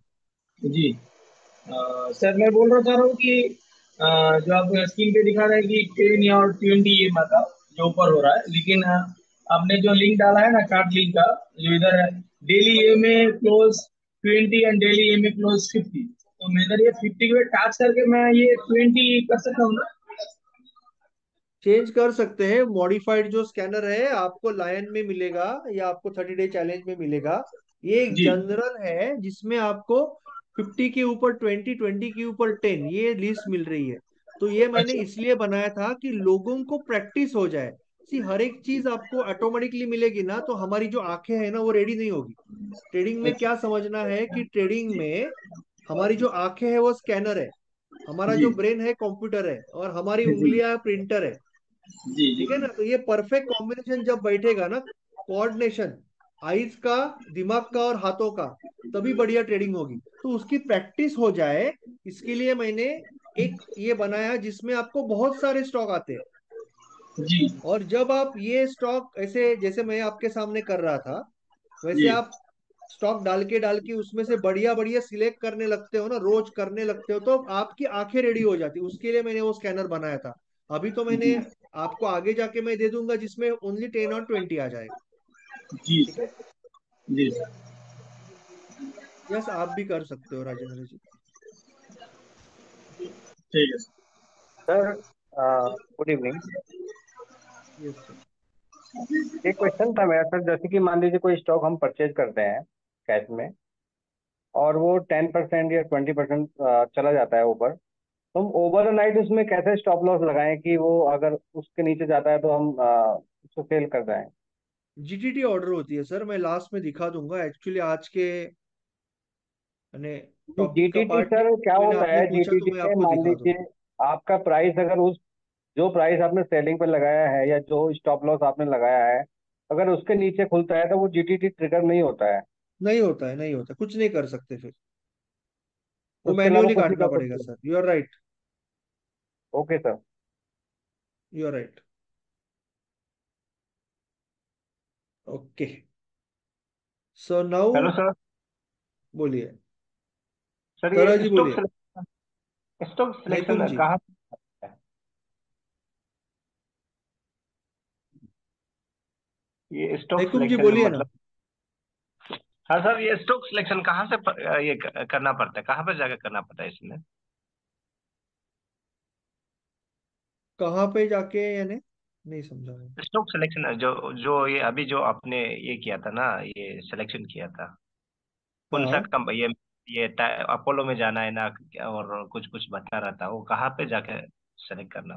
जी आ, सर मैं बोल रहा चाह रहा हूँ कि आ, जो आप स्क्रीन पे दिखा रहे हैं कि टेन या और ट्वेंटी ये मतलब जो ऊपर हो रहा है लेकिन आपने जो लिंक डाला है ना चार्ट लिंक का जो इधर daily EMA close twenty and daily EMA close fifty तो मैं इधर ये फिफ्टी के टाच करके मैं ये ट्वेंटी कर सकता हूँ ना चेंज कर सकते हैं मॉडिफाइड जो स्कैनर है आपको लायन में मिलेगा या आपको थर्टी डे चैलेंज में मिलेगा ये एक जनरल है जिसमें आपको फिफ्टी के ऊपर ट्वेंटी ट्वेंटी के ऊपर टेन ये लिस्ट मिल रही है तो ये मैंने अच्छा। इसलिए बनाया था कि लोगों को प्रैक्टिस हो जाए सी हर एक चीज आपको ऑटोमेटिकली मिलेगी ना तो हमारी जो आंखें हैं ना वो रेडी नहीं होगी ट्रेडिंग में क्या समझना है कि ट्रेडिंग में हमारी जो आंखें है वो स्कैनर है हमारा जो ब्रेन है कंप्यूटर है और हमारी उंगलियां प्रिंटर है ठीक है ना तो ये परफेक्ट कॉम्बिनेशन जब बैठेगा ना कोऑर्डिनेशन आईज का दिमाग का और हाथों का तभी बढ़िया ट्रेडिंग होगी तो उसकी प्रैक्टिस हो जाए इसके लिए मैंने एक ये बनाया जिसमें आपको बहुत सारे स्टॉक आते हैं जी और जब आप ये स्टॉक ऐसे जैसे मैं आपके सामने कर रहा था वैसे आप स्टॉक डाल के डाल के उसमें से बढ़िया बढ़िया सिलेक्ट करने लगते हो ना रोज करने लगते हो तो आपकी आंखें रेडी हो जाती उसके लिए मैंने वो स्कैनर बनाया था अभी तो मैंने आपको आगे जाके मैं दे दूंगा जिसमें ओनली टेन और ट्वेंटी आ जाएगा जी सर जी यस आप भी कर सकते हो राजेंद्र जी ठीक है सर गुड इवनिंग एक क्वेश्चन था मेरा सर जैसे कि मान लीजिए कोई स्टॉक हम परचेज करते हैं कैश में और वो टेन परसेंट या ट्वेंटी परसेंट चला जाता है ऊपर तो हम ओवर नाइट उसमें कैसे स्टॉप लॉस लगाएं कि वो अगर उसके नीचे जाता है तो हम उसको सेल कर जाएं जीटीटी ऑर्डर होती है सर मैं लास्ट में दिखा दूंगा एक्चुअली आज के जीटीटी सर क्या होता है जीटीटी तो मान लीजिए आपका प्राइस अगर उस जो प्राइस आपने सेलिंग पर लगाया है या जो स्टॉप लॉस आपने लगाया है अगर उसके नीचे खुलता है तो वो जीटीटी ट्रिगर नहीं होता है नहीं होता है नहीं होता कुछ नहीं कर सकते फिर वो मैनुअली काटना पड़ेगा sir you are right okay sir you are right okay so now hello sir बोलिए सर ये जी बोलिए स्टॉक सिलेक्शन ये स्टॉक सिलेक्शन जी बोलिए ना मतलब- हाँ सर ये स्टॉक सिलेक्शन कहाँ से पर, ये करना पड़ता है कहाँ पर जाकर करना पड़ता है इसमें कहाँ पे जाके यानी नहीं समझा मैं स्टॉक सिलेक्शन जो जो ये अभी जो आपने ये किया था ना ये सिलेक्शन किया था कौन सा हाँ कंपनी ये ये अपोलो में जाना है ना और कुछ कुछ बता रहा था वो कहाँ पे जाके सेलेक्ट करना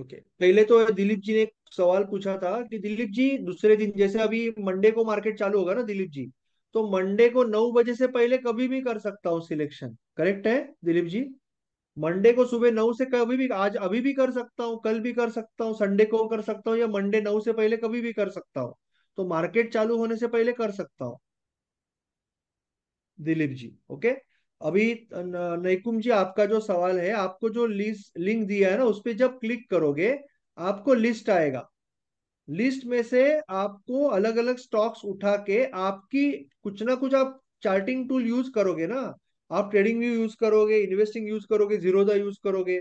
ओके okay. पहले तो दिलीप जी ने सवाल पूछा था कि दिलीप जी दूसरे दिन जैसे अभी मंडे को मार्केट चालू होगा ना दिलीप जी तो मंडे को नौ बजे से पहले कभी भी कर सकता हूँ सिलेक्शन करेक्ट है दिलीप जी मंडे को सुबह नौ से कभी भी आज अभी भी कर सकता हूँ कल भी कर सकता हूँ संडे को कर सकता हूँ या मंडे नौ से पहले कभी भी कर सकता हूँ तो मार्केट चालू होने से पहले कर सकता हूँ दिलीप जी ओके अभी नईकुम जी आपका जो सवाल है आपको जो लिस्ट लिंक दिया है ना उस पर जब क्लिक करोगे आपको लिस्ट आएगा लिस्ट में से आपको अलग अलग स्टॉक्स उठा के आपकी कुछ ना कुछ आप चार्टिंग टूल यूज करोगे ना आप ट्रेडिंग व्यू यूज करोगे इन्वेस्टिंग यूज करोगे जीरोधा यूज करोगे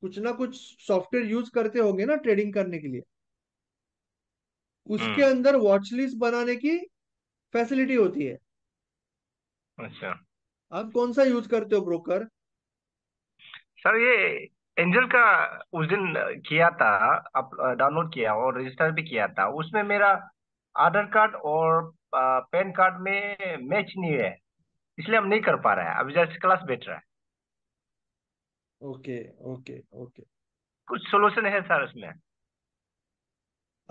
कुछ ना कुछ सॉफ्टवेयर यूज करते होगे ना ट्रेडिंग करने के लिए उसके हम्म। अंदर वॉचलिस्ट बनाने की फैसिलिटी होती है अच्छा आप कौन सा यूज करते हो ब्रोकर सर ये एंजल का उस दिन किया था आप डाउनलोड किया और रजिस्टर भी किया था उसमें मेरा आधार कार्ड और पैन कार्ड में मैच नहीं है इसलिए हम नहीं कर पा रहे हैं अभी जैसे क्लास बैठ रहा है ओके ओके ओके कुछ सोल्यूशन है सर इसमें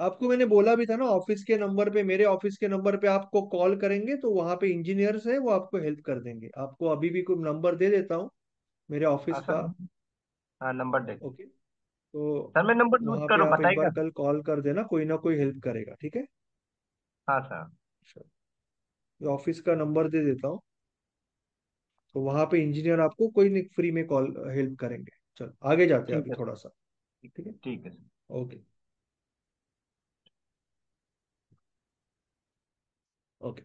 आपको मैंने बोला भी था ना ऑफिस के नंबर पे मेरे ऑफिस के नंबर पे आपको कॉल करेंगे तो वहां पे इंजीनियर्स है वो आपको हेल्प कर देंगे आपको अभी भी कोई नंबर दे देता हूँ मेरे ऑफिस हाँ, का हाँ नंबर दे ओके तो सर मैं नंबर नोट करो बताएगा बार कल कॉल कर देना कोई ना कोई हेल्प करेगा ठीक है हाँ सर ऑफिस का नंबर दे देता हूँ तो वहां पे इंजीनियर आपको कोई नहीं फ्री में कॉल हेल्प करेंगे चलो आगे जाते हैं थोड़ा सा ठीक है ठीक है ओके ओके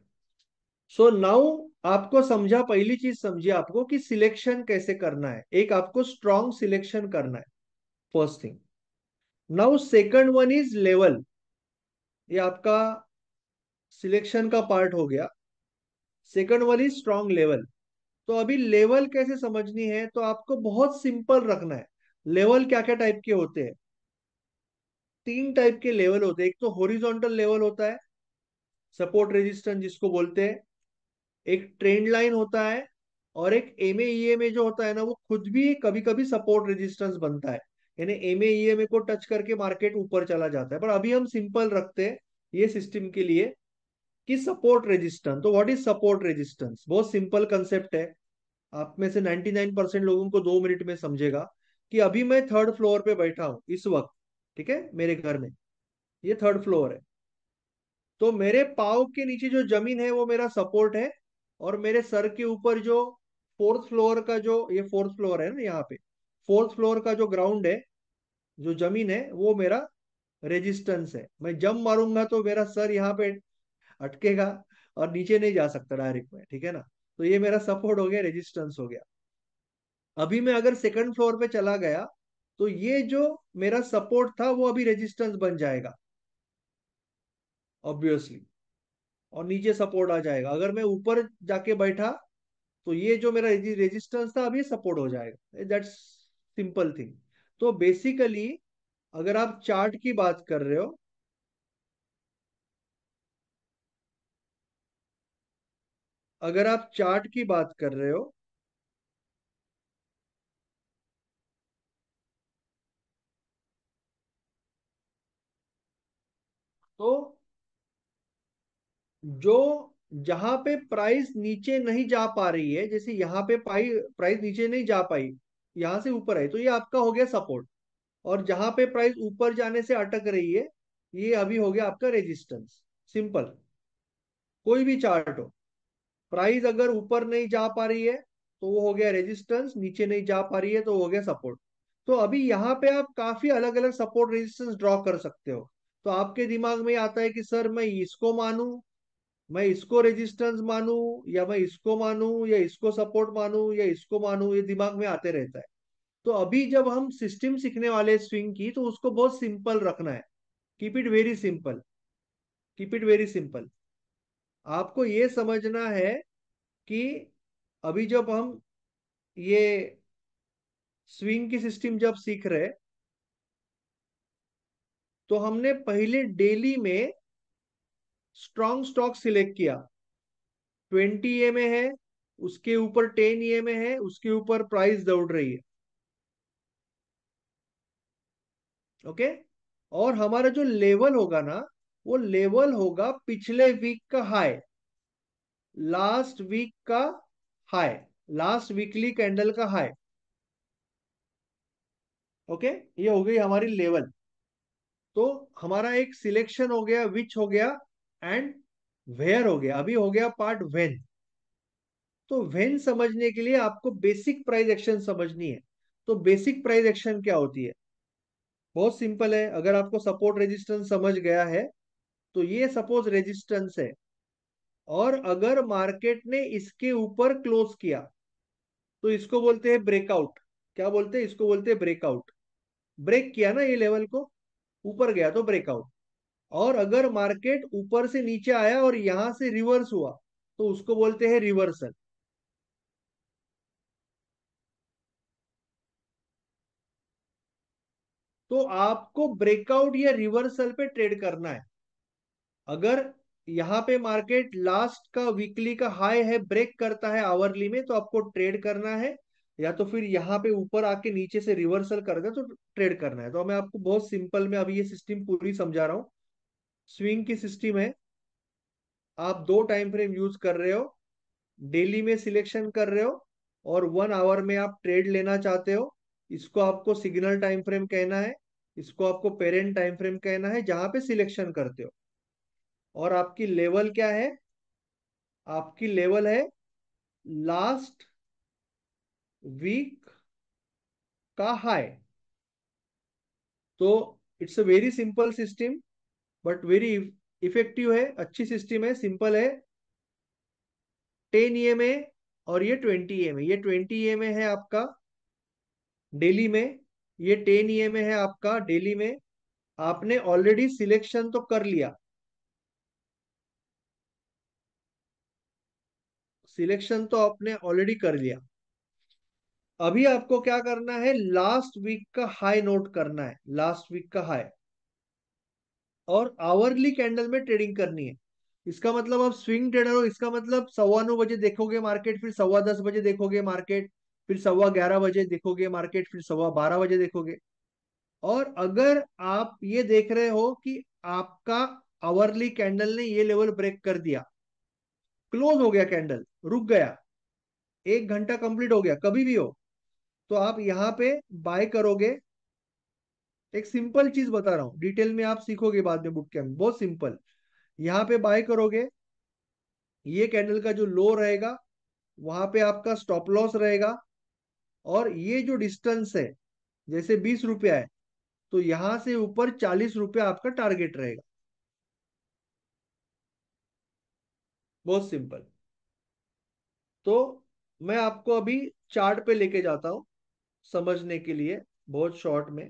सो नाउ आपको समझा पहली चीज समझिए आपको कि सिलेक्शन कैसे करना है एक आपको स्ट्रॉन्ग सिलेक्शन करना है first thing now second one is level ये आपका सिलेक्शन का पार्ट हो गया second one is strong level तो अभी लेवल कैसे समझनी है तो आपको बहुत सिंपल रखना है लेवल क्या क्या टाइप के होते हैं तीन टाइप के लेवल होते हैं एक तो होरिजोनटल लेवल होता है सपोर्ट रेजिस्टेंस जिसको बोलते हैं एक ट्रेंड लाइन होता है और एक एम e ए जो होता है ना वो खुद भी कभी कभी सपोर्ट रेजिस्टेंस बनता है यानी एम e ए को टच करके मार्केट ऊपर चला जाता है पर अभी हम सिंपल रखते हैं ये सिस्टम के लिए कि सपोर्ट रेजिस्टेंस तो व्हाट इज सपोर्ट रेजिस्टेंस बहुत सिंपल कंसेप्ट है आप में से 99 परसेंट लोगों को दो मिनट में समझेगा कि अभी मैं थर्ड फ्लोर पे बैठा हूं इस वक्त ठीक है मेरे घर में ये थर्ड फ्लोर है तो मेरे पाव के नीचे जो जमीन है वो मेरा सपोर्ट है और मेरे सर के ऊपर जो फोर्थ फ्लोर का जो ये फोर्थ फ्लोर है ना यहाँ पे फोर्थ फ्लोर का जो ग्राउंड है जो जमीन है वो मेरा रेजिस्टेंस है मैं जम मारूंगा तो मेरा सर यहाँ पे अटकेगा और नीचे नहीं जा सकता डायरेक्ट में ठीक है ना तो ये मेरा सपोर्ट हो गया रेजिस्टेंस हो गया अभी मैं अगर सेकंड फ्लोर पे चला गया तो ये जो मेरा सपोर्ट था वो अभी रेजिस्टेंस बन जाएगा ऑब्वियसली और नीचे सपोर्ट आ जाएगा अगर मैं ऊपर जाके बैठा तो ये जो मेरा रेजिस्टेंस था अभी सपोर्ट हो जाएगा दैट्स सिंपल थिंग तो बेसिकली अगर आप चार्ट की बात कर रहे हो अगर आप चार्ट की बात कर रहे हो तो जो जहां पे प्राइस नीचे नहीं जा पा रही है जैसे यहां पे पाई प्राइस नीचे नहीं जा पाई यहां से ऊपर आई तो ये आपका हो गया सपोर्ट और जहां पे प्राइस ऊपर जाने से अटक रही है ये अभी हो गया आपका रेजिस्टेंस सिंपल कोई भी चार्ट हो प्राइस अगर ऊपर नहीं जा पा रही है तो वो हो गया रेजिस्टेंस नीचे नहीं जा पा रही है तो हो गया सपोर्ट तो अभी यहाँ पे आप काफी अलग अलग सपोर्ट रेजिस्टेंस ड्रॉ कर सकते हो तो आपके दिमाग में आता है कि सर मैं इसको मानू मैं इसको रेजिस्टेंस मानू या मैं इसको मानू या इसको सपोर्ट मानू या इसको मानू ये दिमाग में आते रहता है तो अभी जब हम सिस्टम सीखने वाले स्विंग की तो उसको बहुत सिंपल रखना है keep it very simple keep it very simple आपको ये समझना है कि अभी जब हम ये स्विंग की सिस्टम जब सीख रहे तो हमने पहले डेली में स्ट्रॉन्ग स्टॉक सिलेक्ट किया ट्वेंटी ए में है उसके ऊपर टेन ए में है उसके ऊपर प्राइस दौड़ रही है ओके okay? और हमारा जो लेवल होगा ना वो लेवल होगा पिछले वीक का हाई लास्ट वीक का हाई लास्ट वीकली कैंडल का हाई ओके ये हो गई हमारी लेवल तो हमारा एक सिलेक्शन हो गया विच हो गया एंड वेयर हो गया अभी हो गया पार्ट वेन तो वेन समझने के लिए आपको बेसिक प्राइस एक्शन समझनी है तो बेसिक प्राइस एक्शन क्या होती है बहुत सिंपल है अगर आपको सपोर्ट रेजिस्टेंस समझ गया है तो ये सपोज रेजिस्टेंस है और अगर मार्केट ने इसके ऊपर क्लोज किया तो इसको बोलते हैं ब्रेकआउट क्या बोलते हैं इसको बोलते हैं ब्रेकआउट ब्रेक किया ना ये लेवल को ऊपर गया तो ब्रेकआउट और अगर मार्केट ऊपर से नीचे आया और यहां से रिवर्स हुआ तो उसको बोलते हैं रिवर्सल तो आपको ब्रेकआउट या रिवर्सल पे ट्रेड करना है अगर यहाँ पे मार्केट लास्ट का वीकली का हाई है ब्रेक करता है आवरली में तो आपको ट्रेड करना है या तो फिर यहाँ पे ऊपर आके नीचे से रिवर्सल कर दे तो ट्रेड करना है तो मैं आपको बहुत सिंपल में अभी ये सिस्टम पूरी समझा रहा हूँ स्विंग की सिस्टम है आप दो टाइम फ्रेम यूज कर रहे हो डेली में सिलेक्शन कर रहे हो और वन आवर में आप ट्रेड लेना चाहते हो इसको आपको सिग्नल टाइम फ्रेम कहना है इसको आपको पेरेंट टाइम फ्रेम कहना है जहां पे सिलेक्शन करते हो और आपकी लेवल क्या है आपकी लेवल है लास्ट वीक का हाई तो it's a very simple system but very effective है अच्छी सिस्टम है सिंपल है टेन ई एम ए और ये ट्वेंटी ई एम ए ये ट्वेंटी ई एम ए है आपका डेली में ये टेन ई एम ए है आपका डेली में आपने ऑलरेडी सिलेक्शन तो कर लिया सिलेक्शन तो आपने ऑलरेडी कर लिया अभी आपको क्या करना है लास्ट वीक का हाई नोट करना है लास्ट वीक का हाई और आवरली कैंडल में ट्रेडिंग करनी है इसका मतलब आप स्विंग ट्रेडर हो इसका मतलब सवा नौ बजे देखोगे मार्केट फिर सवा दस बजे देखोगे मार्केट फिर सवा ग्यारह बजे देखोगे मार्केट फिर सवा बारह बजे देखोगे और अगर आप ये देख रहे हो कि आपका आवरली कैंडल ने ये लेवल ब्रेक कर दिया क्लोज हो गया कैंडल रुक गया एक घंटा कंप्लीट हो गया कभी भी हो तो आप यहाँ पे बाय करोगे एक सिंपल चीज बता रहा हूँ डिटेल में आप सीखोगे बाद में बुट कैम बहुत सिंपल यहाँ पे बाय करोगे ये कैंडल का जो लो रहेगा वहां पे आपका स्टॉप लॉस रहेगा और ये जो डिस्टेंस है जैसे बीस रुपया है तो यहां से ऊपर चालीस रुपया आपका टारगेट रहेगा बहुत सिंपल तो मैं आपको अभी चार्ट पे लेके जाता हूं समझने के लिए बहुत शॉर्ट में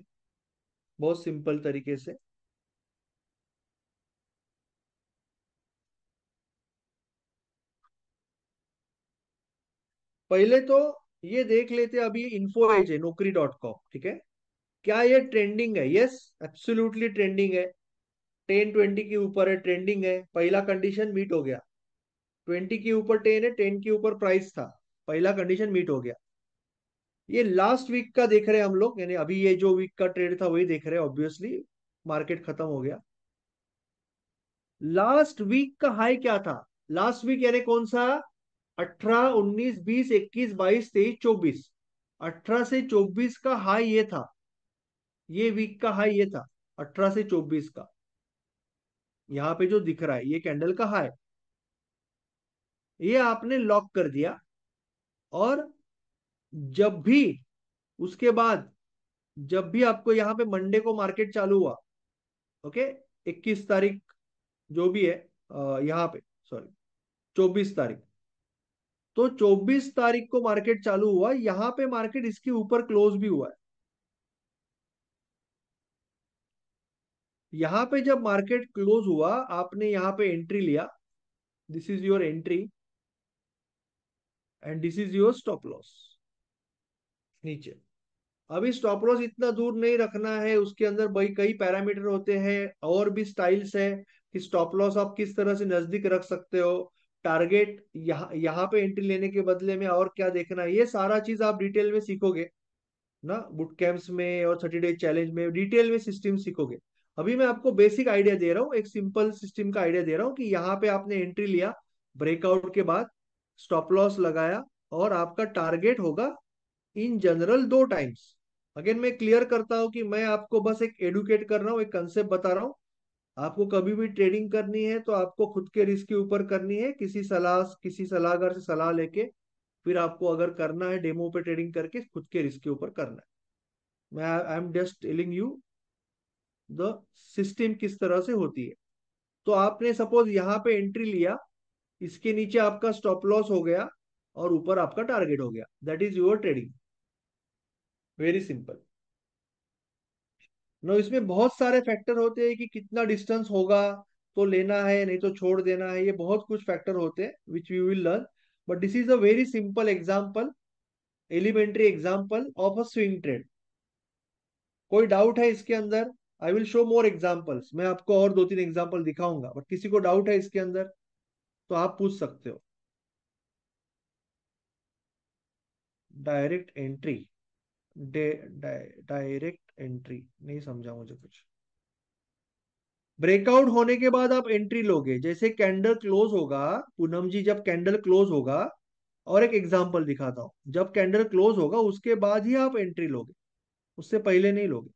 बहुत सिंपल तरीके से पहले तो ये देख लेते अभी इन्फो एज है नौकरी डॉट कॉम ठीक है क्या ये ट्रेंडिंग है यस एब्सोल्युटली ट्रेंडिंग है टेन ट्वेंटी के ऊपर है ट्रेंडिंग है पहला कंडीशन मीट हो गया ट्वेंटी के ऊपर टेन है टेन के ऊपर प्राइस था पहला कंडीशन मीट हो गया ये लास्ट वीक का देख रहे हैं हम लोग यानी अभी ये जो वीक का ट्रेड था वही देख रहे हैं ऑब्वियसली मार्केट खत्म हो गया लास्ट वीक का हाई क्या था लास्ट वीक यानी कौन सा अठारह उन्नीस बीस इक्कीस बाईस तेईस चौबीस अठारह से चौबीस का हाई ये था ये वीक का हाई ये था अठारह से चौबीस का यहाँ पे जो दिख रहा है ये कैंडल का हाई ये आपने लॉक कर दिया और जब भी उसके बाद जब भी आपको यहाँ पे मंडे को मार्केट चालू हुआ ओके 21 तारीख जो भी है यहाँ पे सॉरी 24 तारीख तो 24 तारीख को मार्केट चालू हुआ यहाँ पे मार्केट इसके ऊपर क्लोज भी हुआ है यहाँ पे जब मार्केट क्लोज हुआ आपने यहाँ पे एंट्री लिया this is your entry and this is your stop loss नीचे अभी स्टॉप लॉस इतना दूर नहीं रखना है उसके अंदर भाई कई पैरामीटर होते हैं और भी स्टाइल्स है कि स्टॉप लॉस आप किस तरह से नजदीक रख सकते हो टारगेट यहाँ यहाँ पे एंट्री लेने के बदले में और क्या देखना है ये सारा चीज आप डिटेल में सीखोगे ना बुट कैंप्स में और थर्टी डे चैलेंज में डिटेल में सिस्टम सीखोगे अभी मैं आपको बेसिक आइडिया दे रहा हूँ एक सिंपल सिस्टम का आइडिया दे रहा हूँ कि यहाँ पे आपने एंट्री लिया ब्रेकआउट के बाद स्टॉप लॉस लगाया और आपका टारगेट होगा इन जनरल दो टाइम्स अगेन मैं क्लियर करता हूं कि मैं आपको बस एक एडुकेट कर रहा हूँ एक कंसेप्ट बता रहा हूं आपको कभी भी ट्रेडिंग करनी है तो आपको खुद के रिस्क के ऊपर करनी है किसी सलाह किसी सलाहकार से सलाह लेके फिर आपको अगर करना है डेमो पे ट्रेडिंग करके खुद के रिस्क के ऊपर करना है मैं I am just telling you the system किस तरह से होती है तो आपने सपोज यहाँ पे एंट्री लिया इसके नीचे आपका स्टॉप लॉस हो गया और ऊपर आपका टारगेट हो गया that is your trading very simple no इसमें बहुत सारे फैक्टर होते हैं कि कितना डिस्टेंस होगा तो लेना है नहीं तो छोड़ देना है ये बहुत कुछ फैक्टर होते हैं which we will learn but this is a very simple example elementary example of a swing trade कोई डाउट है इसके अंदर I will show more examples मैं आपको और दो तीन एग्जाम्पल दिखाऊंगा बट किसी को डाउट है इसके अंदर तो आप पूछ सकते हो डायरेक्ट एंट्री डायरेक्ट एंट्री नहीं समझा मुझे कुछ ब्रेकआउट होने के बाद आप एंट्री लोगे जैसे कैंडल क्लोज होगा पूनम जी जब कैंडल क्लोज होगा और एक एग्जांपल दिखाता हूं जब कैंडल क्लोज होगा उसके बाद ही आप एंट्री लोगे उससे पहले नहीं लोगे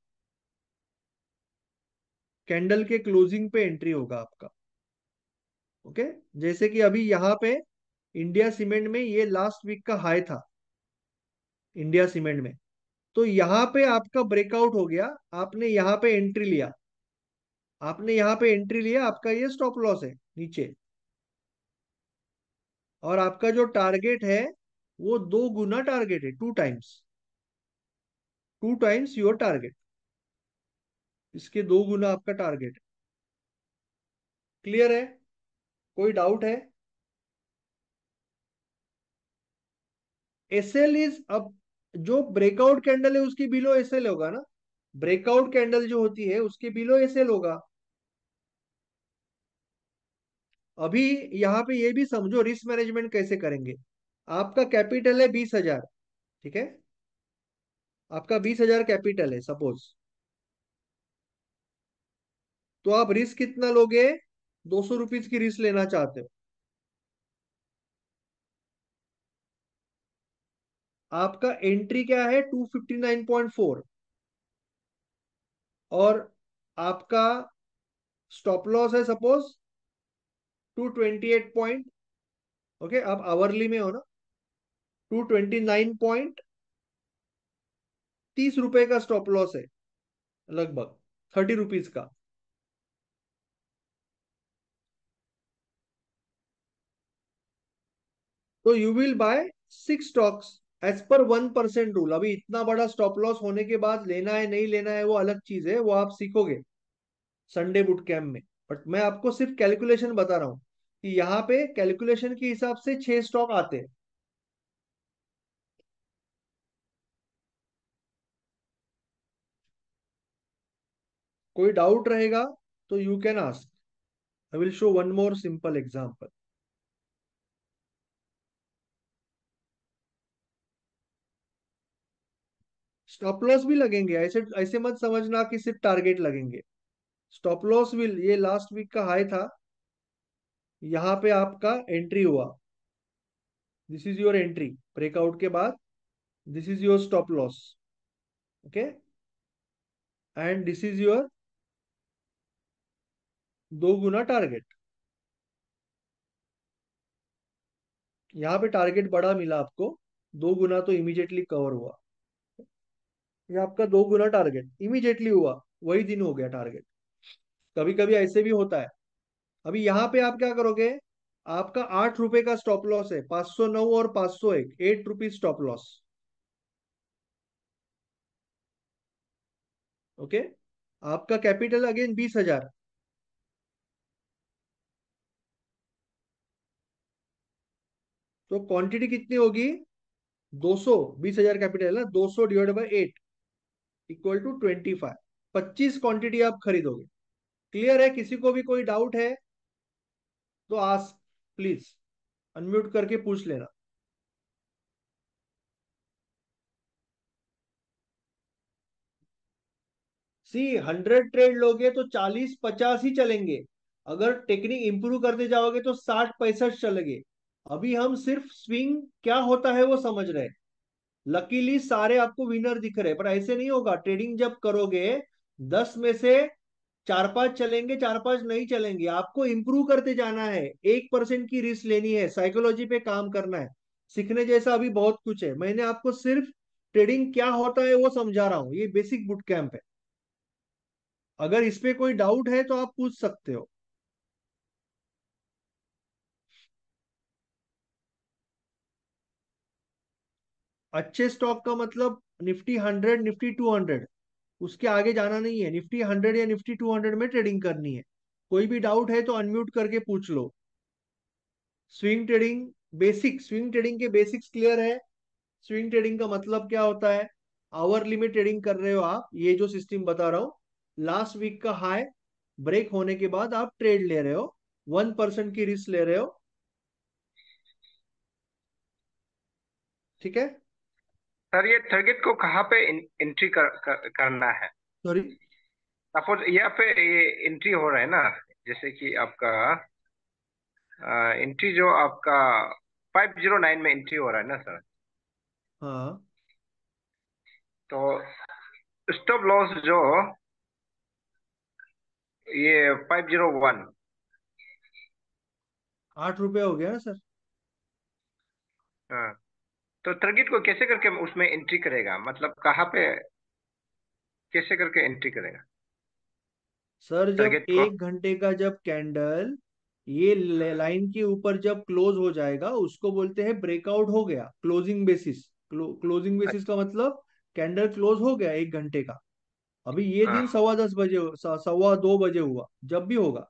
कैंडल के क्लोजिंग पे एंट्री होगा आपका ओके जैसे कि अभी यहाँ पे इंडिया सीमेंट में ये लास्ट वीक का हाई था इंडिया सीमेंट में तो यहाँ पे आपका ब्रेकआउट हो गया आपने यहाँ पे एंट्री लिया आपने यहाँ पे एंट्री लिया आपका ये स्टॉप लॉस है नीचे और आपका जो टारगेट है वो दो गुना टारगेट है two times two times your target इसके दो गुना आपका टारगेट है क्लियर है कोई डाउट है एस एल इज अब जो ब्रेकआउट कैंडल है उसके बिलो एस एल होगा ना ब्रेकआउट कैंडल जो होती है उसके बिलो एस एल होगा अभी यहां पे ये भी समझो रिस्क मैनेजमेंट कैसे करेंगे आपका कैपिटल है बीस हजार ठीक है आपका बीस हजार कैपिटल है सपोज तो आप रिस्क कितना लोगे दो सौ रुपीज की रिस्क लेना चाहते हो आपका एंट्री क्या है two fifty nine point four और आपका स्टॉप लॉस है suppose two twenty eight point okay आप आवरली में हो ना टू ट्वेंटी नाइन पॉइंट तीस रुपए का स्टॉप लॉस है लगभग थर्टी रुपीज का तो you will buy six stocks as per one percent rule अभी इतना बड़ा स्टॉप लॉस होने के बाद लेना है नहीं लेना है वो अलग चीज है वो आप सीखोगे संडे बुट कैम्प में बट मैं आपको सिर्फ कैलकुलेशन बता रहा हूँ कि यहाँ पे कैलकुलेशन के हिसाब से छह स्टॉक आते हैं कोई डाउट रहेगा तो you can ask I will show one more simple example stop loss भी लगेंगे ऐसे ऐसे मत समझना कि सिर्फ टारगेट लगेंगे स्टॉप लॉस भी ये लास्ट वीक का हाई था यहाँ पे आपका एंट्री हुआ this is your entry breakout के बाद this is your stop loss okay and this is your दो गुना टारगेट यहाँ पे टारगेट बड़ा मिला आपको दो गुना तो इमीडिएटली कवर हुआ ये आपका दो गुना टारगेट इमीडिएटली हुआ वही दिन हो गया टारगेट कभी कभी ऐसे भी होता है अभी यहाँ पे आप क्या करोगे आपका आठ रुपए का स्टॉप लॉस है पांच सौ नौ और पांच सौ एक eight rupees stop loss okay आपका कैपिटल अगेन बीस हजार तो क्वांटिटी कितनी होगी दो सौ बीस हजार कैपिटल है ना दो सौ divide by eight equal to twenty five पच्चीस क्वांटिटी आप खरीदोगे क्लियर है किसी को भी कोई डाउट है तो आज प्लीज अनम्यूट करके पूछ लेना सी हंड्रेड ट्रेड लोगे तो चालीस पचास ही चलेंगे अगर टेक्निक इंप्रूव करते जाओगे तो साठ पैंसठ चलेंगे अभी हम सिर्फ स्विंग क्या होता है वो समझ रहे हैं लकीली सारे आपको विनर दिख रहे पर ऐसे नहीं होगा ट्रेडिंग जब करोगे दस में से चार पांच चलेंगे चार पांच नहीं चलेंगे आपको इंप्रूव करते जाना है एक परसेंट की रिस्क लेनी है साइकोलॉजी पे काम करना है सीखने जैसा अभी बहुत कुछ है मैंने आपको सिर्फ ट्रेडिंग क्या होता है वो समझा रहा हूँ ये बेसिक बुट कैंप है अगर इस पे कोई डाउट है तो आप पूछ सकते हो अच्छे स्टॉक का मतलब Nifty hundred Nifty two hundred उसके आगे जाना नहीं है निफ्टी हंड्रेड या निफ्टी टू हंड्रेड में ट्रेडिंग करनी है कोई भी डाउट है तो अनम्यूट करके पूछ लो swing trading basic swing trading के बेसिक्स क्लियर है स्विंग ट्रेडिंग का मतलब क्या होता है आवरली में ट्रेडिंग कर रहे हो आप ये जो सिस्टम बता रहा हूँ लास्ट वीक का हाई ब्रेक होने के बाद आप ट्रेड ले रहे हो वन परसेंट की रिस्क ले रहे हो ठीक है सर ये थर्गित को कहाँ पे एंट्री कर, कर, करना है सॉरी सपोज यहाँ पे ये एंट्री हो रहा है ना जैसे कि आपका एंट्री जो आपका 509 में एंट्री हो रहा है ना सर हाँ तो स्टॉप लॉस जो ये 501 आठ रुपया हो गया ना सर हाँ तो टारगेट को कैसे करके उसमें एंट्री करेगा मतलब कहाँ पे कैसे करके एंट्री करेगा सर जब एक घंटे का जब कैंडल ये हाँ। लाइन के ऊपर जब क्लोज हो जाएगा उसको बोलते हैं ब्रेकआउट हो गया क्लोजिंग बेसिस क्लो, क्लोजिंग बेसिस का मतलब कैंडल क्लोज हो गया एक घंटे का अभी ये हाँ। दिन सवा दस बजे सवा दो बजे हुआ जब भी होगा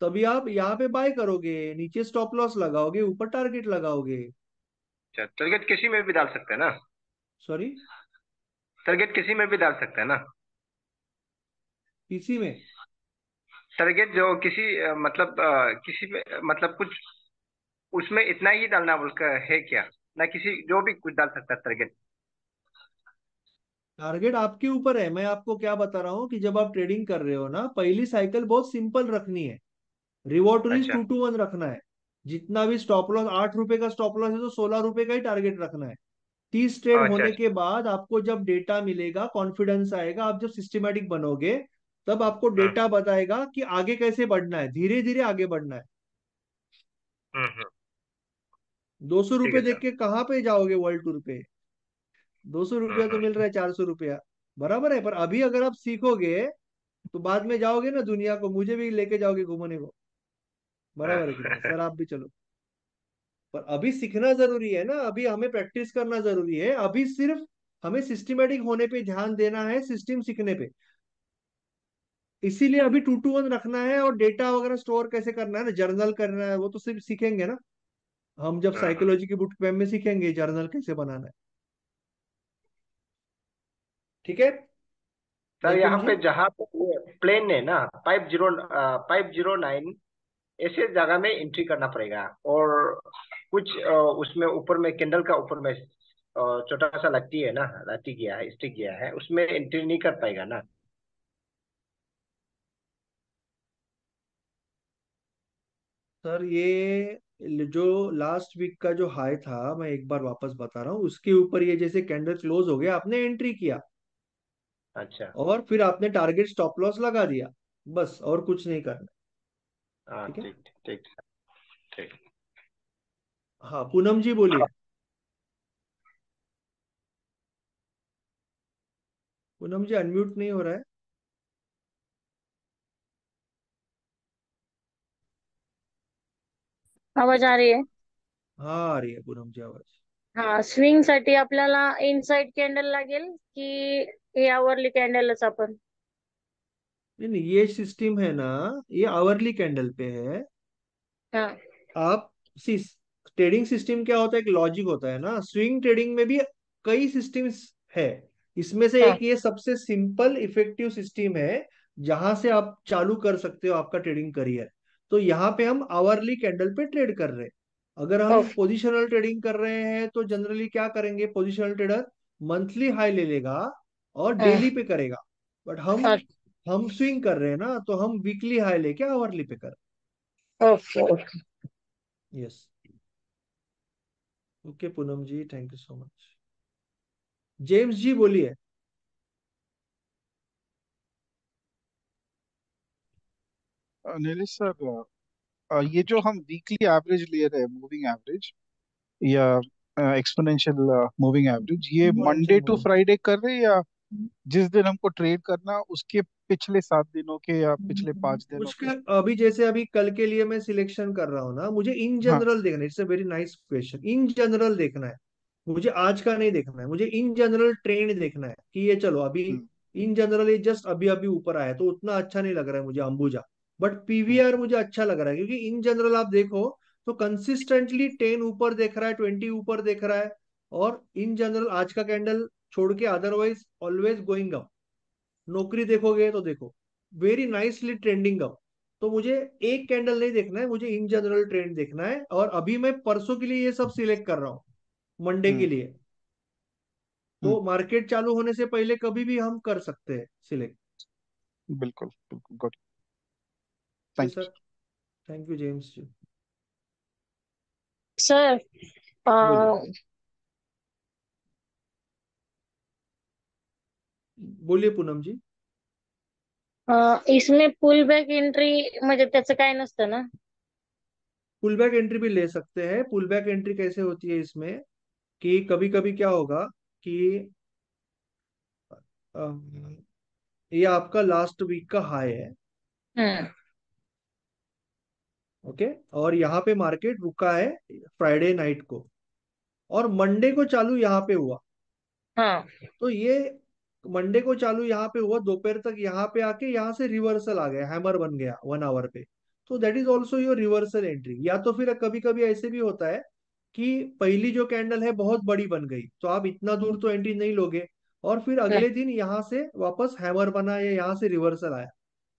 तभी आप यहाँ पे बाय करोगे नीचे स्टॉप लॉस लगाओगे ऊपर टारगेट लगाओगे अच्छा टारगेट किसी में भी डाल सकते हैं ना सॉरी टारगेट किसी में भी डाल सकते हैं ना किसी में टारगेट जो किसी मतलब किसी में मतलब कुछ उसमें इतना ही डालना बोलकर है क्या ना किसी जो भी कुछ डाल सकता है टारगेट टारगेट आपके ऊपर है मैं आपको क्या बता रहा हूँ कि जब आप ट्रेडिंग कर रहे हो ना पहली साइकिल बहुत सिंपल रखनी है रिवॉर्ड टू अच्छा। टू वन रखना है जितना भी स्टॉप लॉस आठ रुपए का स्टॉप लॉस है तो सोलह रुपए का ही टारगेट रखना है तीस ट्रेड अच्छा, होने अच्छा। के बाद आपको जब डेटा मिलेगा कॉन्फिडेंस आएगा आप जब सिस्टमेटिक बनोगे तब आपको डेटा हाँ। बताएगा कि आगे कैसे बढ़ना है धीरे धीरे आगे बढ़ना है हम्म, हम्म। दो सौ रुपये देख के कहाँ पे जाओगे वर्ल्ड टूर पे दो सौ हम्म, रुपया तो मिल रहा है चार सौ रुपया बराबर है पर अभी अगर आप सीखोगे तो बाद में जाओगे ना दुनिया को मुझे भी लेके जाओगे घूमने को बराबर है सर आप भी चलो पर अभी सीखना जरूरी है ना अभी हमें प्रैक्टिस करना जरूरी है अभी सिर्फ हमें सिस्टमेटिक होने पे ध्यान देना है सिस्टम सीखने पे इसीलिए अभी टू टू वन रखना है और डेटा वगैरह स्टोर कैसे करना है ना जर्नल करना है वो तो सिर्फ सीखेंगे ना हम जब साइकोलॉजी हाँ, हाँ। की बुक कैम्प में सीखेंगे जर्नल कैसे बनाना है ठीक है सर यहाँ पे जहाँ प्लेन है ना पाइप जीरो फाइव जीरो नाइन ऐसे जगह में एंट्री करना पड़ेगा और कुछ उसमें ऊपर में कैंडल का ऊपर में छोटा सा लगती है ना लट्टी गया है स्टिक गया है उसमें एंट्री नहीं कर पाएगा ना सर ये जो लास्ट वीक का जो हाई था मैं एक बार वापस बता रहा हूँ उसके ऊपर ये जैसे कैंडल क्लोज हो गया आपने एंट्री किया अच्छा और फिर आपने टारगेट स्टॉप लॉस लगा दिया बस और कुछ नहीं करना हाँ, हाँ पूनम जी बोलिए हाँ। पूनम जी अनम्यूट नहीं हो रहा है आवाज आ रही है हा आ रही आहे पूनमची आवाज हा स्विंग साठी आपल्याला इनसाइड कॅन्डल लागेल की यावरली कॅन्डलच आपण नहीं नहीं ये सिस्टम है ना ये आवरली कैंडल पे है हाँ आप सी ट्रेडिंग सिस्टम क्या होता है एक लॉजिक होता है ना स्विंग ट्रेडिंग में भी कई सिस्टम्स है इसमें से हाँ. एक ये सबसे सिंपल इफेक्टिव सिस्टम है जहां से आप चालू कर सकते हो आपका ट्रेडिंग करियर तो यहाँ पे हम आवरली कैंडल पे ट्रेड कर रहे हैं अगर हम पोजिशनल ट्रेडिंग कर रहे हैं तो जनरली क्या करेंगे पोजिशनल ट्रेडर मंथली हाई ले लेगा और डेली हाँ। पे करेगा बट हम हाँ। हम स्विंग कर रहे हैं ना तो हम वीकली हाई लेके आवरली पे कर रहे yes okay Poonam ji thank you so much James ji बोलिए नीलेश सर ये जो हम वीकली एवरेज ले रहे हैं मूविंग एवरेज या एक्सपोनेंशियल मूविंग एवरेज ये मंडे टू फ्राइडे कर रहे हैं या जिस दिन हमको ट्रेड करना उसके पिछले सात दिनों के या हम्म, पिछले पांच हम्म, दिनों उसके अभी जैसे अभी कल के लिए मैं सिलेक्शन कर रहा हूँ ना मुझे इन जनरल हाँ. देखना it's a very nice question in general देखना है मुझे आज का नहीं देखना है मुझे इन जनरल ट्रेंड देखना है कि ये चलो अभी इन हम्म। जनरल ये जस्ट अभी अभी ऊपर आया तो उतना अच्छा नहीं लग रहा है मुझे अंबुजा बट पीवीआर मुझे अच्छा लग रहा है क्योंकि इन जनरल आप देखो तो कंसिस्टेंटली टेन ऊपर देख रहा है ट्वेंटी ऊपर देख रहा है और इन जनरल आज का कैंडल छोड़ के अदरवाइज ऑलवेज गोइंग अप नौकरी देखोगे तो देखो वेरी नाइसली ट्रेंडिंग अप तो मुझे एक कैंडल नहीं देखना है मुझे इन जनरल ट्रेंड देखना है और अभी मैं परसों के लिए ये सब सिलेक्ट कर रहा हूँ मंडे के हम्म। लिए तो मार्केट हम्म। चालू होने से पहले कभी भी हम कर सकते हैं सिलेक्ट बिल्कुल good thank sir thank you James ji sir बोलिए पूनम जी इसमें पुल बैक एंट्री मतलब ना पुल बैक एंट्री भी ले सकते हैं पुल बैक एंट्री कैसे होती है इसमें कि कभी कभी क्या होगा कि ये आपका लास्ट वीक का हाई है ओके हम्म. और यहाँ पे मार्केट रुका है फ्राइडे नाइट को और मंडे को चालू यहाँ पे हुआ हाँ. तो ये मंडे को चालू यहाँ पे हुआ दोपहर तक यहाँ पे आके यहाँ से रिवर्सल आ गया हैमर बन गया वन आवर पे तो that is also your reversal entry या तो फिर कभी कभी ऐसे भी होता है कि पहली जो कैंडल है बहुत बड़ी बन गई तो आप इतना दूर तो एंट्री नहीं लोगे और फिर अगले दिन यहाँ से वापस हैमर बना या यहाँ से रिवर्सल आया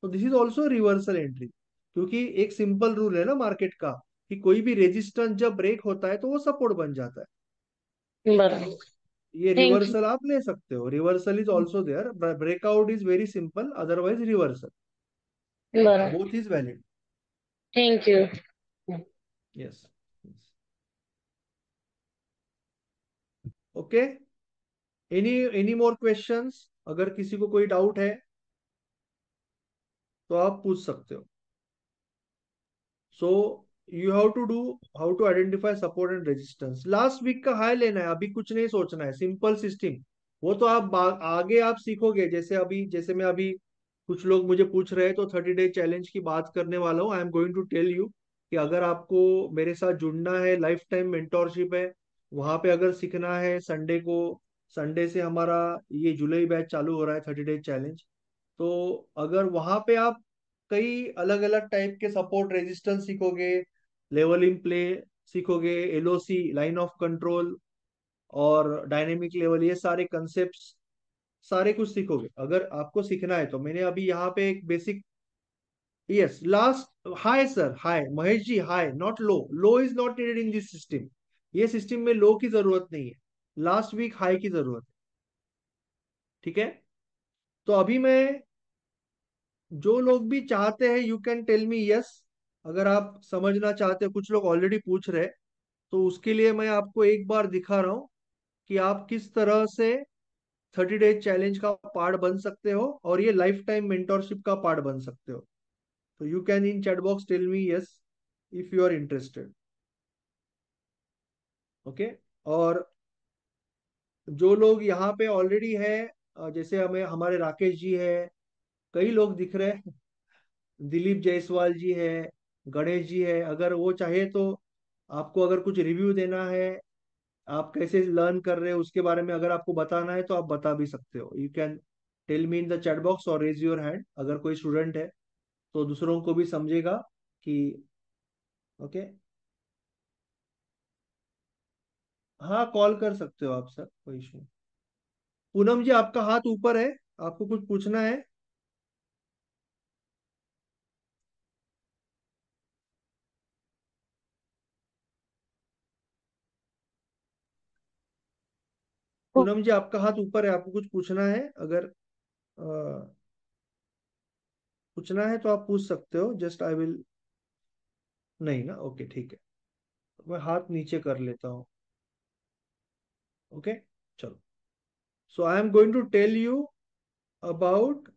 तो this is also reversal entry क्योंकि एक सिंपल रूल है ना मार्केट का कि कोई भी रेजिस्टेंस जब ब्रेक होता है तो वो सपोर्ट बन जाता है ये रिवर्सल आप ले सकते हो reversal is also there breakout is very simple otherwise reversal both is valid thank you yes okay any any more questions अगर किसी को कोई डाउट है तो आप पूछ सकते हो so so, you have to do how to identify support and resistance last week का हाई लेना है अभी कुछ नहीं सोचना है सिंपल सिस्टम वो तो आप आगे आप सीखोगे जैसे अभी जैसे मैं अभी कुछ लोग मुझे पूछ रहे हैं तो थर्टी डे चैलेंज की बात करने वाला हूँ I am going to tell you कि अगर आपको मेरे साथ जुड़ना है लाइफ टाइम मेंटोरशिप है वहां पे अगर सीखना है संडे को संडे से हमारा ये जुलाई बैच चालू हो रहा है थर्टी डे चैलेंज तो अगर वहां पे आप कई अलग अलग टाइप के सपोर्ट रेजिस्टेंस सीखोगे लेवल इन प्ले सीखोगे एलओसी लाइन ऑफ कंट्रोल और डायनेमिक लेवल ये सारे कंसेप्ट सारे कुछ सीखोगे अगर आपको सीखना है तो मैंने अभी यहाँ पे एक basic yes last high sir hi Mahesh ji high not low low is not needed in this system ये सिस्टम में लो की जरूरत नहीं है लास्ट वीक हाई की जरूरत है ठीक है तो अभी मैं जो लोग भी चाहते हैं you can tell me yes अगर आप समझना चाहते हो कुछ लोग ऑलरेडी पूछ रहे तो उसके लिए मैं आपको एक बार दिखा रहा हूं कि आप किस तरह से थर्टी डेज चैलेंज का पार्ट बन सकते हो और ये लाइफ टाइम मेंटोरशिप का पार्ट बन सकते हो तो you can in chat box tell me yes if you are interested okay और जो लोग यहाँ पे ऑलरेडी है जैसे हमें हमारे राकेश जी है कई लोग दिख रहे हैं दिलीप जायसवाल जी है गणेश जी है अगर वो चाहे तो आपको अगर कुछ रिव्यू देना है आप कैसे लर्न कर रहे हो उसके बारे में अगर आपको बताना है तो आप बता भी सकते हो you can tell me in the chat box और रेज योर हैंड अगर कोई स्टूडेंट है तो दूसरों को भी समझेगा कि ओके okay? हाँ कॉल कर सकते हो आप सर कोई इशू पूनम जी आपका हाथ ऊपर है आपको कुछ पूछना है तो पूनम जी आपका हाथ ऊपर है आपको कुछ पूछना है अगर आ, पूछना है तो आप पूछ सकते हो जस्ट आई विल नहीं ना ओके ठीक है मैं हाथ नीचे कर लेता हूँ ओके चलो so I am going to tell you about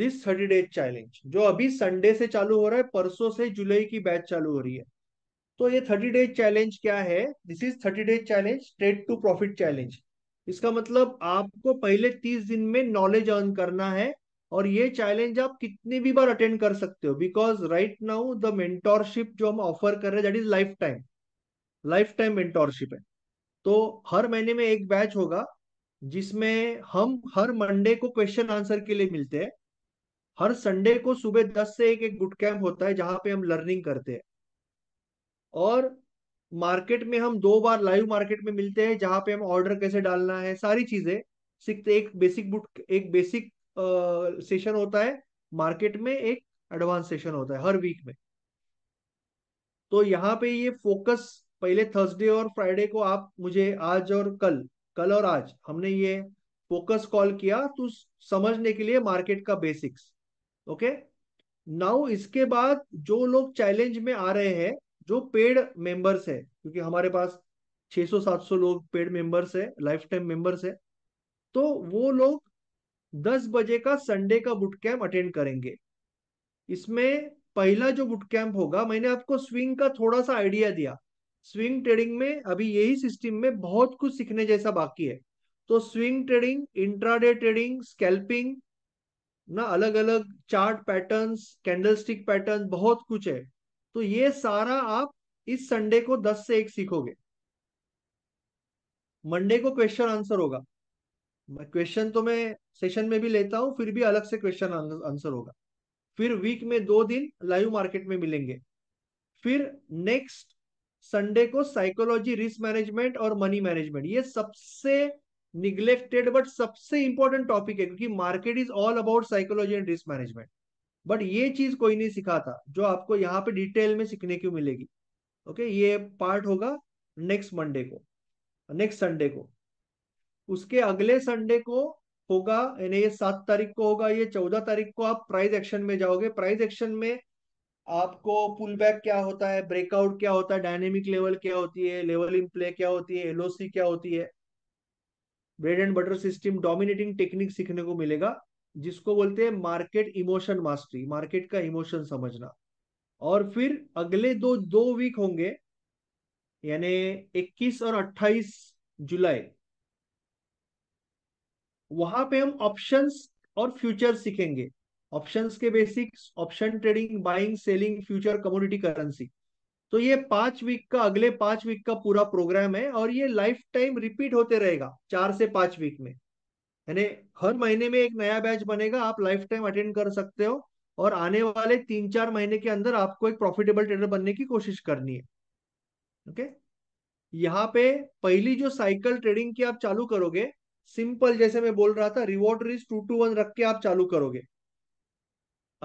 this thirty days challenge जो अभी संडे से चालू हो रहा है परसों से जुलाई की बैच चालू हो रही है तो ये थर्टी डेज चैलेंज क्या है this is thirty days challenge trade to profit challenge इसका मतलब आपको पहले तीस दिन में नॉलेज अर्न करना है और ये चैलेंज आप कितनी भी बार अटेंड कर सकते हो because right now the mentorship जो हम ऑफर कर रहे हैं that is life time life time mentorship है तो हर महीने में एक बैच होगा जिसमें हम हर मंडे को क्वेश्चन आंसर के लिए मिलते हैं हर संडे को सुबह दस से एक एक गुड कैंप होता है जहां पे हम लर्निंग करते हैं और मार्केट में हम दो बार लाइव मार्केट में मिलते हैं जहां पे हम ऑर्डर कैसे डालना है सारी चीजें सीखते एक बेसिक बुक एक बेसिक सेशन होता है मार्केट में एक एडवांस सेशन होता है हर वीक में तो यहाँ पे ये फोकस पहले थर्सडे और फ्राइडे को आप मुझे आज और कल कल और आज हमने ये फोकस कॉल किया तो समझने के लिए मार्केट का बेसिक्स ओके नाउ इसके बाद जो लोग चैलेंज में आ रहे हैं जो पेड मेंबर्स है क्योंकि हमारे पास 600-700 लोग पेड मेंबर्स है लाइफ टाइम मेंबर्स है तो वो लोग 10 बजे का संडे का बुट कैम्प अटेंड करेंगे इसमें पहला जो बुट कैम्प होगा मैंने आपको स्विंग का थोड़ा सा आइडिया दिया स्विंग ट्रेडिंग में अभी यही सिस्टम में बहुत कुछ सीखने जैसा बाकी है तो swing trading intraday trading scalping ना अलग अलग चार्ट पैटर्न्स कैंडलस्टिक पैटर्न बहुत कुछ है तो ये सारा आप इस संडे को दस से एक सीखोगे मंडे को क्वेश्चन आंसर होगा क्वेश्चन तो मैं सेशन में भी लेता हूँ फिर भी अलग से क्वेश्चन आंसर होगा फिर वीक में दो दिन लाइव मार्केट में मिलेंगे फिर नेक्स्ट संडे को साइकोलॉजी रिस्क मैनेजमेंट और मनी मैनेजमेंट ये सबसे निग्लेक्टेड बट सबसे इंपॉर्टेंट टॉपिक है क्योंकि market is all about psychology and risk management but ये चीज कोई नहीं सिखाता जो आपको यहाँ पे डिटेल में सीखने की मिलेगी ओके ये पार्ट होगा नेक्स्ट मंडे को नेक्स्ट संडे को उसके अगले संडे को होगा यानी ये सात तारीख को होगा ये चौदह तारीख को आप प्राइस एक्शन में जाओगे प्राइस एक्शन में आपको पुल बैक क्या होता है ब्रेकआउट क्या होता है डायनेमिक लेवल क्या होती है लेवल इन प्ले क्या होती है एलओसी क्या होती है bread and butter system dominating technique सीखने को मिलेगा जिसको बोलते हैं मार्केट इमोशन मास्टरी मार्केट का इमोशन समझना और फिर अगले दो दो वीक होंगे यानी 21 और 28 जुलाई वहां पे हम ऑप्शंस और फ्यूचर सीखेंगे ऑप्शंस के basics option trading buying selling future commodity currency तो ये पांच वीक का अगले पांच वीक का पूरा प्रोग्राम है और ये लाइफ टाइम रिपीट होते रहेगा चार से पांच वीक में यानी हर महीने में एक नया बैच बनेगा आप लाइफ टाइम अटेंड कर सकते हो और आने वाले तीन चार महीने के अंदर आपको एक प्रॉफिटेबल ट्रेडर बनने की कोशिश करनी है ओके यहाँ पे पहली जो साइकिल ट्रेडिंग की आप चालू करोगे सिंपल जैसे मैं बोल रहा था reward risk to to one रख के आप चालू करोगे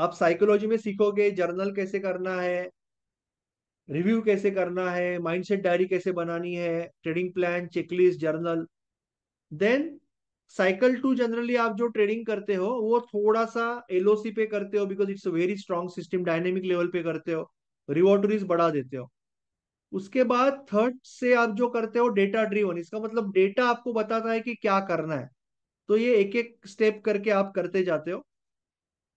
आप साइकोलॉजी में सीखोगे जर्नल कैसे करना है रिव्यू कैसे करना है माइंडसेट डायरी कैसे बनानी है trading plan checklist journal then cycle to generally आप जो ट्रेडिंग करते हो वो थोड़ा सा एलओसी पे करते हो because it's very strong system dynamic level पे करते हो रिवॉर्ड रिस्क बढ़ा देते हो उसके बाद थर्ड से आप जो करते हो डेटा ड्रीवन इसका मतलब डेटा आपको बताता है कि क्या करना है तो ये एक एक स्टेप करके आप करते जाते हो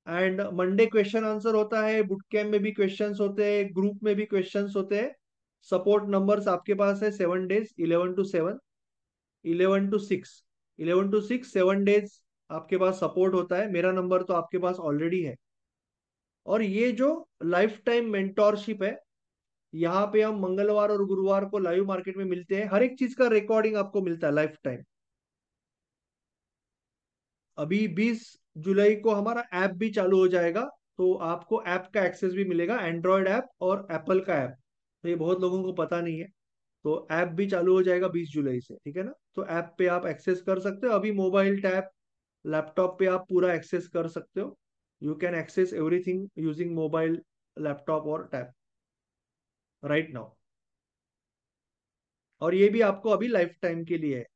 एंड मंडे क्वेश्चन आंसर होता है बुट कैम्प में भी क्वेश्चन होते हैं ग्रुप में भी क्वेश्चन होते हैं सपोर्ट नंबर्स आपके पास है seven days eleven to seven eleven to six eleven to six seven days आपके पास सपोर्ट होता है मेरा नंबर तो आपके पास ऑलरेडी है और ये जो लाइफ टाइम मेंटोरशिप है यहाँ पे हम मंगलवार और गुरुवार को लाइव मार्केट में मिलते हैं हर एक चीज का रिकॉर्डिंग आपको मिलता है लाइफ टाइम अभी 20 जुलाई को हमारा ऐप भी चालू हो जाएगा तो आपको ऐप का एक्सेस भी मिलेगा एंड्रॉयड ऐप और एप्पल का ऐप तो ये बहुत लोगों को पता नहीं है तो ऐप भी चालू हो जाएगा बीस जुलाई से ठीक है ना तो ऐप पे आप एक्सेस कर सकते हो अभी मोबाइल टैब लैपटॉप पे आप पूरा एक्सेस कर सकते हो you can access everything using mobile laptop और टैब राइट नाउ और ये भी आपको अभी लाइफ टाइम के लिए है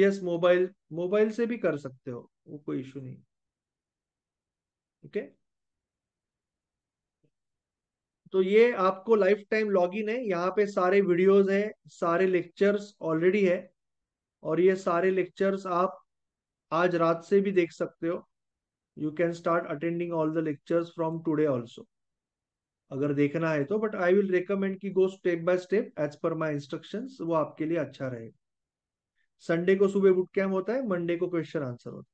यस मोबाइल मोबाइल से भी कर सकते हो वो कोई इशू नहीं ओके okay? तो ये आपको लाइफ टाइम लॉग इन है यहाँ पे सारे वीडियोज है सारे लेक्चर्स ऑलरेडी है और ये सारे लेक्चर्स आप आज रात से भी देख सकते हो you can start attending all the lectures from today also अगर देखना है तो बट आई विल रिकमेंड की go step by step as per my instruction वो आपके लिए अच्छा रहेगा संडे को सुबह बुट कैम्प होता है मंडे को क्वेश्चन आंसर होता है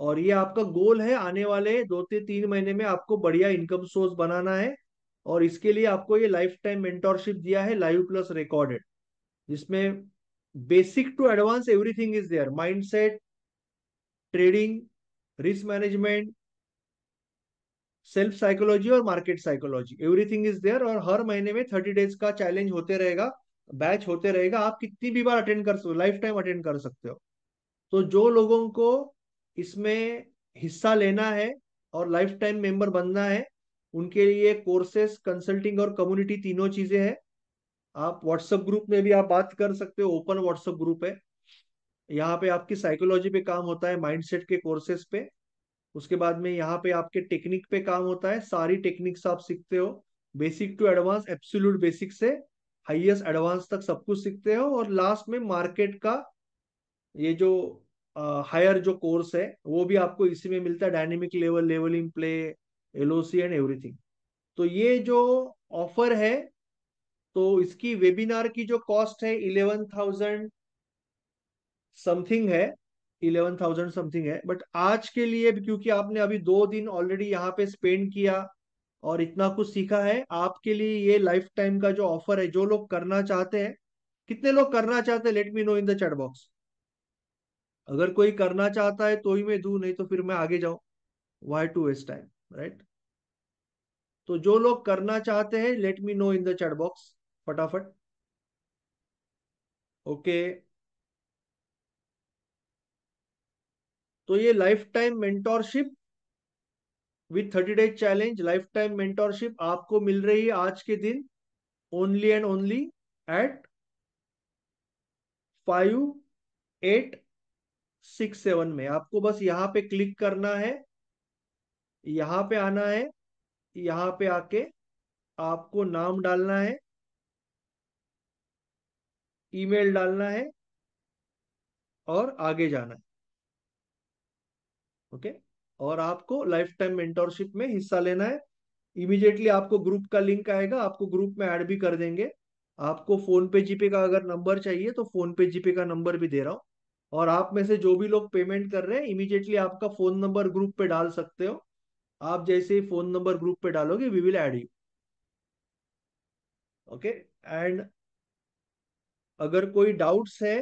और ये आपका गोल है आने वाले दो से तीन महीने में आपको बढ़िया इनकम सोर्स बनाना है और इसके लिए आपको ये लाइफ टाइम मेंटोरशिप दिया है लाइव प्लस रिकॉर्डेड जिसमें basic to advance everything is there mindset trading risk management self psychology और market psychology everything is there और हर महीने में थर्टी डेज का चैलेंज होते रहेगा बैच होते रहेगा आप कितनी भी बार अटेंड कर सकते हो लाइफ टाइम अटेंड कर सकते हो तो जो लोगों को इसमें हिस्सा लेना है और लाइफ टाइम मेंबर बनना है उनके लिए कोर्सेस कंसल्टिंग और कम्युनिटी तीनों चीजें हैं आप व्हाट्सएप ग्रुप में भी आप बात कर सकते हो ओपन व्हाट्सएप ग्रुप है यहाँ पे आपकी साइकोलॉजी पे काम होता है माइंडसेट के कोर्सेस पे उसके बाद में यहाँ पे आपके टेक्निक पे काम होता है सारी टेक्निक्स आप सीखते हो basic to advance absolute basic से हाईएस्ट एडवांस तक सब कुछ सीखते हो और लास्ट में मार्केट का ये जो हायर जो कोर्स है वो भी आपको इसी में मिलता है dynamic level level in play LOC and everything तो ये जो ऑफर है तो इसकी वेबिनार की जो कॉस्ट है इलेवन थाउजेंड समथिंग है इलेवन थाउजेंड समथिंग है बट आज के लिए क्योंकि आपने अभी दो दिन ऑलरेडी यहाँ पे स्पेंड किया और इतना कुछ सीखा है आपके लिए ये लाइफ टाइम का जो ऑफर है जो लोग करना चाहते हैं कितने लोग करना चाहते हैं let me know in the chat box अगर कोई करना चाहता है तो ही मैं दू नहीं तो फिर मैं आगे जाऊं why to waste time right तो जो लोग करना चाहते हैं let me know in the chat box फटाफट ओके तो ये life time mentorship with thirty days challenge life time mentorship आपको मिल रही है आज के दिन only and only eight five eight six seven में आपको बस यहाँ पे क्लिक करना है यहाँ पे आना है यहाँ पे आके आपको नाम डालना है ईमेल डालना है और आगे जाना है ओके और आपको लाइफ टाइम मेंटोरशिप में हिस्सा लेना है इमीडिएटली आपको ग्रुप का लिंक आएगा आपको ग्रुप में ऐड भी कर देंगे आपको फोन पे जीपे का अगर नंबर चाहिए तो फोन पे जीपे का नंबर भी दे रहा हूँ और आप में से जो भी लोग पेमेंट कर रहे हैं इमीडिएटली आपका फोन नंबर ग्रुप पे डाल सकते हो आप जैसे ही फोन नंबर ग्रुप पे डालोगे we will add you okay and अगर कोई डाउट्स है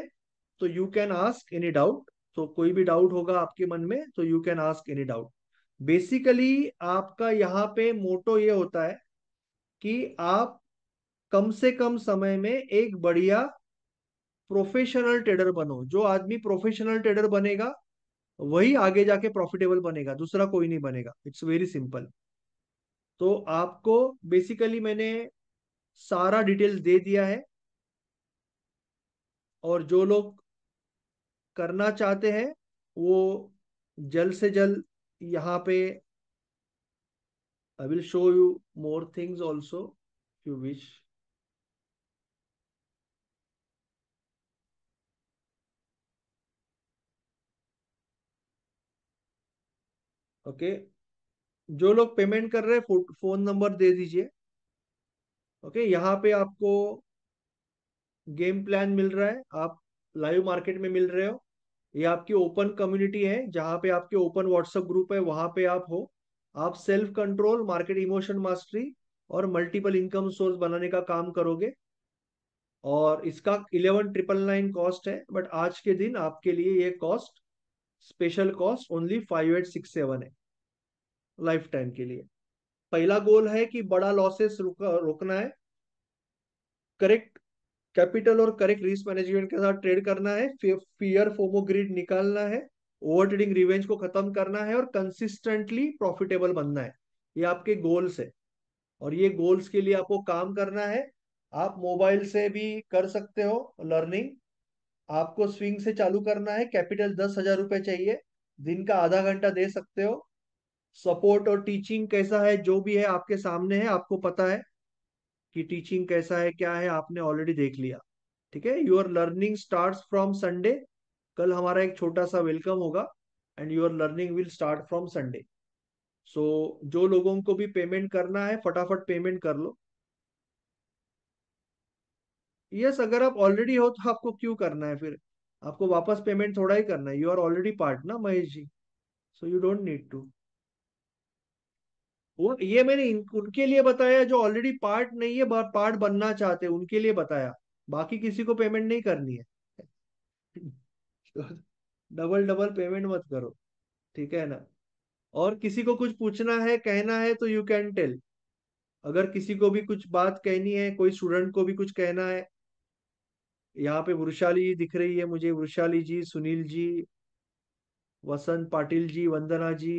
तो you can ask any doubt तो कोई भी डाउट होगा आपके मन में तो you can ask any doubt basically आपका यहाँ पे मोटो ये होता है कि आप कम से कम समय में एक बढ़िया प्रोफेशनल ट्रेडर बनो जो आदमी प्रोफेशनल ट्रेडर बनेगा वही आगे जाके प्रॉफिटेबल बनेगा दूसरा कोई नहीं बनेगा इट्स वेरी सिंपल तो आपको बेसिकली मैंने सारा डिटेल्स दे दिया है और जो लोग करना चाहते हैं वो जल्द से जल्द यहाँ पे I will show you more things also you wish okay जो लोग पेमेंट कर रहे हैं फोन नंबर दे दीजिए ओके यहाँ पे आपको गेम प्लान मिल रहा है आप लाइव मार्केट में मिल रहे हो ये आपकी ओपन कम्युनिटी है जहाँ पे आपके ओपन व्हाट्सएप ग्रुप है वहां पे आप हो आप self control market emotion mastery और मल्टीपल इनकम सोर्स बनाने का काम करोगे और इसका इलेवन ट्रिपल नाइन कॉस्ट है बट आज के दिन आपके लिए ये cost special cost only five eight six seven है लाइफ टाइम के लिए पहला गोल है कि बड़ा लॉसेस रोकना है करेक्ट कैपिटल और करेक्ट रिस्क मैनेजमेंट के साथ ट्रेड करना है फियर फोमो ग्रिड निकालना है ओवर ट्रेडिंग रिवेंज को खत्म करना है और कंसिस्टेंटली प्रॉफिटेबल बनना है ये आपके गोल्स है और ये गोल्स के लिए आपको काम करना है आप मोबाइल से भी कर सकते हो लर्निंग आपको स्विंग से चालू करना है कैपिटल दस हजार रुपए चाहिए दिन का आधा घंटा दे सकते हो सपोर्ट और टीचिंग कैसा है जो भी है आपके सामने है आपको पता है कि टीचिंग कैसा है क्या है आपने ऑलरेडी देख लिया ठीक है your learning start from Sunday कल हमारा एक छोटा सा वेलकम होगा and your learning will start from Sunday so जो लोगों को भी पेमेंट करना है फटाफट पेमेंट कर लो यस yes, अगर आप ऑलरेडी हो तो आपको क्यों करना है फिर आपको वापस पेमेंट थोड़ा ही करना है यू आर ऑलरेडी पार्ट ना Mahesh ji so you don't need to ये मैंने उनके लिए बताया जो ऑलरेडी पार्ट नहीं है पार्ट बनना चाहते हैं उनके लिए बताया बाकी किसी को पेमेंट नहीं करनी है डबल डबल पेमेंट मत करो ठीक है ना और किसी को कुछ पूछना है कहना है तो यू कैन टेल अगर किसी को भी कुछ बात कहनी है कोई स्टूडेंट को भी कुछ कहना है यहाँ पे वृशाली जी दिख रही है मुझे वृशाली जी सुनील जी वसंत पाटिल जी वंदना जी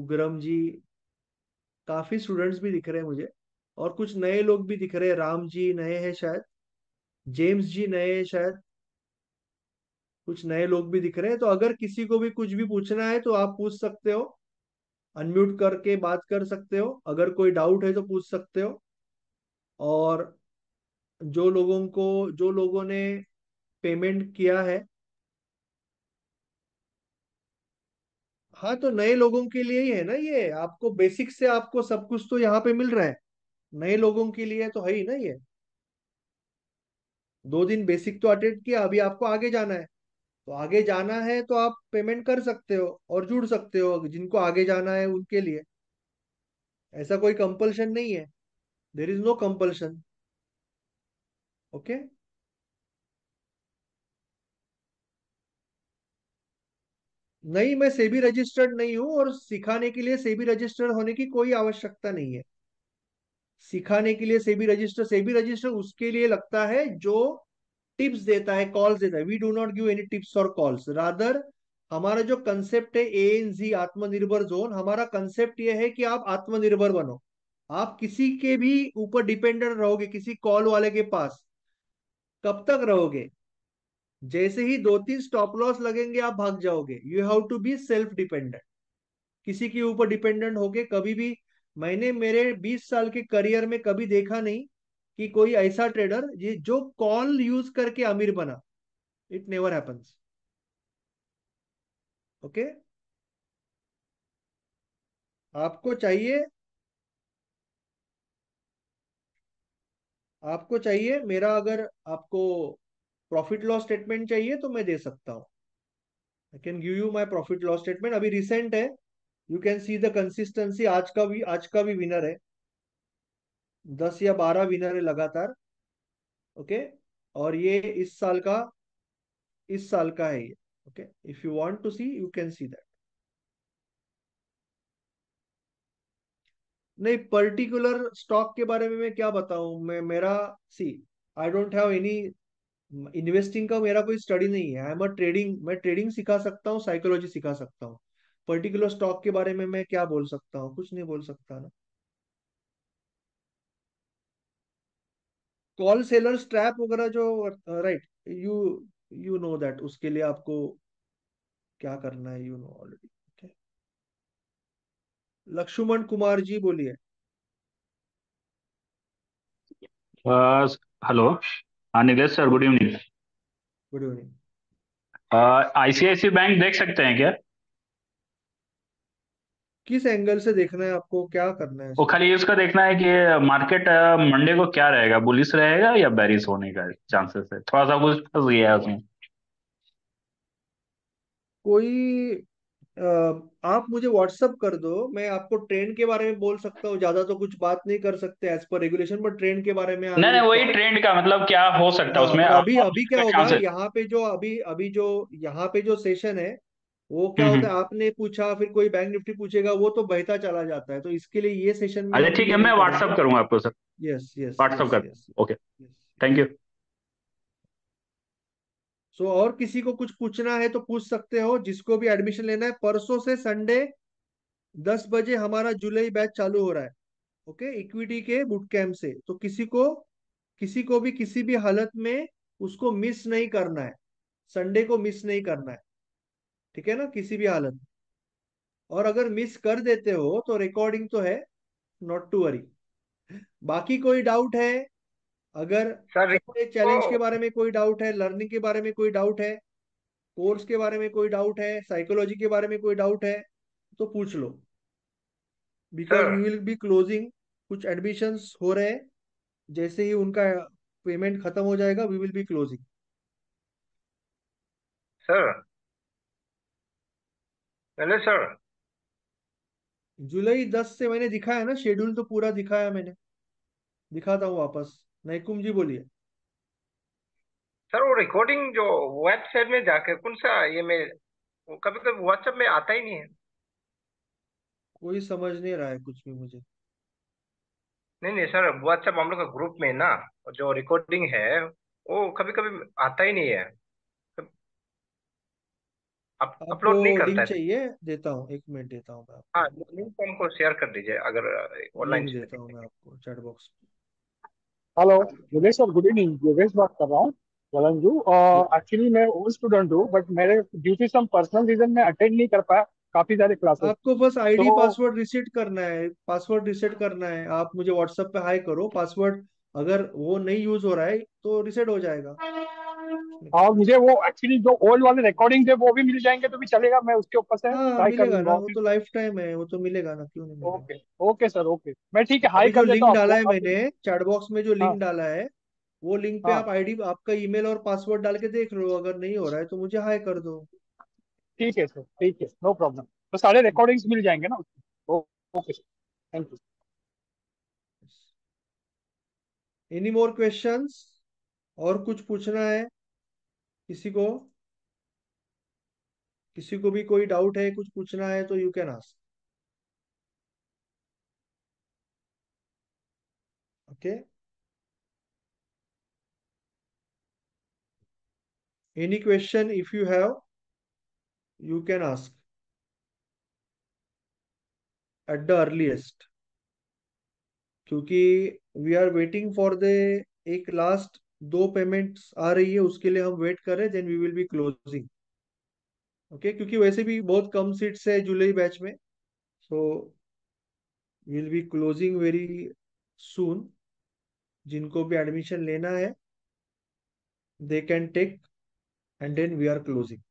उग्रम जी काफी स्टूडेंट्स भी दिख रहे हैं मुझे और कुछ नए लोग भी दिख रहे हैं राम जी नए हैं शायद जेम्स जी नए हैं शायद कुछ नए लोग भी दिख रहे हैं तो अगर किसी को भी कुछ भी पूछना है तो आप पूछ सकते हो अनम्यूट करके बात कर सकते हो अगर कोई डाउट है तो पूछ सकते हो और जो लोगों को जो लोगों ने पेमेंट किया है हाँ तो नए लोगों के लिए ही है ना ये आपको बेसिक से आपको सब कुछ तो यहाँ पे मिल रहा है नए लोगों के लिए तो है ही ना ये दो दिन बेसिक तो अटेंड किया अभी आपको आगे जाना है तो आगे जाना है तो आप पेमेंट कर सकते हो और जुड़ सकते हो जिनको आगे जाना है उनके लिए ऐसा कोई कंपल्शन नहीं है there is no compulsion okay नहीं मैं सेबी रजिस्टर्ड नहीं हूं और सिखाने के लिए सेबी रजिस्टर्ड होने की कोई आवश्यकता नहीं है सिखाने के लिए सेबी रजिस्टर सेबी रजिस्टर उसके लिए लगता है जो टिप्स देता है कॉल्स देता है we do not give any tips और कॉल्स रादर हमारा जो कंसेप्ट है ए एन जी आत्मनिर्भर जोन हमारा कंसेप्ट यह है कि आप आत्मनिर्भर बनो आप किसी के भी ऊपर डिपेंडेंट रहोगे किसी कॉल वाले के पास कब तक रहोगे जैसे ही दो तीन स्टॉप लॉस लगेंगे आप भाग जाओगे you have to be self dependent किसी के ऊपर डिपेंडेंट होके कभी भी मैंने मेरे 20 साल के करियर में कभी देखा नहीं कि कोई ऐसा ट्रेडर ये जो कॉल यूज करके अमीर बना इट नेवर हैपन्स ओके आपको चाहिए आपको चाहिए मेरा अगर आपको प्रॉफिट लॉस स्टेटमेंट चाहिए तो मैं दे सकता हूँ I can give you my profit loss statement अभी रिसेंट है you can see the consistency आज का भी आज का भी विनर है दस या बारह विनर है लगातार ओके okay? और ये इस साल का इस साल का है ये okay if you want to see you can see that नहीं पर्टिकुलर स्टॉक के बारे में मैं क्या बताऊं मैं मेरा see I don't have any investing का मेरा कोई स्टडी नहीं है आई एम अ ट्रेडिंग मैं ट्रेडिंग सिखा सकता हूँ साइकोलॉजी सिखा सकता हूँ पर्टिकुलर स्टॉक के बारे में मैं क्या बोल सकता हूँ कुछ नहीं बोल सकता ना कॉल सेलर स्ट्रैप वगैरह जो right you you know that उसके लिए आपको क्या करना है you know already Lakshman Kumar ji बोलिए हेलो uh, हाँ Nilesh sir good evening good evening ICICI bank देख सकते हैं क्या किस एंगल से देखना है आपको क्या करना है वो खाली उसका देखना है कि मार्केट uh, मंडे uh, को क्या रहेगा बुलिस रहेगा या बेरिस होने का चांसेस है थोड़ा सा कुछ फंस गया है उसमें कोई आप मुझे व्हाट्सअप कर दो मैं आपको ट्रेन के बारे में बोल सकता हूँ ज्यादा तो कुछ बात नहीं कर सकते एज पर रेगुलेशन पर ट्रेन के बारे में नहीं नहीं वही ट्रेंड का मतलब क्या हो सकता है उसमें अभी अभी क्या अच्छा, होगा यहाँ पे जो अभी अभी जो यहाँ पे जो सेशन है वो क्या हम्म, होता हम्म. है आपने पूछा फिर कोई बैंक निफ्टी पूछेगा वो तो बहता चला जाता है तो इसके लिए ये सेशन में अच्छा, ठीक है मैं व्हाट्सअप करूंगा आपको सर यस यस व्हाट्सअप कर ओके थैंक यू सो और किसी को कुछ पूछना है तो पूछ सकते हो जिसको भी एडमिशन लेना है परसों से संडे दस बजे हमारा जुलाई बैच चालू हो रहा है ओके इक्विटी के बुट कैम्प से तो किसी को किसी को भी किसी भी हालत में उसको मिस नहीं करना है संडे को मिस नहीं करना है ठीक है ना किसी भी हालत में और अगर मिस कर देते हो तो रिकॉर्डिंग तो है नॉट टू वरी बाकी कोई डाउट है अगर चैलेंज के बारे में कोई डाउट है लर्निंग के बारे में कोई डाउट है कोर्स के बारे में कोई डाउट है साइकोलॉजी के बारे में कोई डाउट है तो पूछ लो because you will be closing कुछ एडमिशन हो रहे हैं जैसे ही उनका पेमेंट खत्म हो जाएगा we will be closing sir hello sir जुलाई दस से मैंने दिखाया ना शेड्यूल तो पूरा दिखाया मैंने दिखाता हूँ वापस नैकुम जी बोलिए सर वो रिकॉर्डिंग जो वेबसाइट में जाके कौन सा ये में कभी कभी व्हाट्सएप में आता ही नहीं है कोई समझ नहीं रहा है कुछ भी मुझे नहीं नहीं सर व्हाट्सएप हम लोग का ग्रुप में ना जो रिकॉर्डिंग है वो कभी कभी आता ही नहीं है अपलोड नहीं करता है चाहिए देता हूँ एक मिनट देता हूँ हाँ लिंक हमको शेयर कर दीजिए अगर ऑनलाइन देता हूँ मैं आपको चैट बॉक्स में hello Yogesh sir good evening Yogesh बात कर रहा हूँ वलंजू एक्चुअली मैं ओल्ड स्टूडेंट हूँ बट मेरे due to some personal reason मैं अटेंड नहीं कर पाया काफी सारे क्लासेस आपको बस आईडी डी पासवर्ड रिसेट करना है पासवर्ड रिसेट करना है आप मुझे व्हाट्सएप पे हाई करो पासवर्ड अगर वो नहीं यूज हो रहा है तो रिसेट हो जाएगा और मुझे वो एक्चुअली जो ओल्ड वाले रिकॉर्डिंग थे वो भी मिल जाएंगे तो भी चलेगा मैं उसके ऊपर से हाँ, ट्राई मिलेगा ना वो तो लाइफ टाइम है वो तो मिलेगा ना क्यों नहीं मिलेगा ओके ओके सर ओके मैं ठीक है हाई कर देता हूँ डाला है मैंने चैट बॉक्स में जो लिंक हाँ। डाला है वो लिंक पे हाँ। आप आईडी आपका ईमेल और पासवर्ड डाल के देख लो अगर नहीं हो रहा है तो मुझे हाई कर दो ठीक है सर ठीक है नो प्रॉब्लम तो सारे रिकॉर्डिंग्स मिल जाएंगे ना okay sir thank you any more questions और कुछ पूछना है किसी को किसी को भी कोई डाउट है कुछ पूछना है तो you can ask okay any question if you have you can ask at the earliest क्योंकि we are waiting for the एक लास्ट दो पेमेंट आ रही है उसके लिए हम वेट करें then we will be closing okay क्योंकि वैसे भी बहुत कम सीट्स है जुलाई बैच में so will be closing very soon जिनको भी एडमिशन लेना है they can take and then we are closing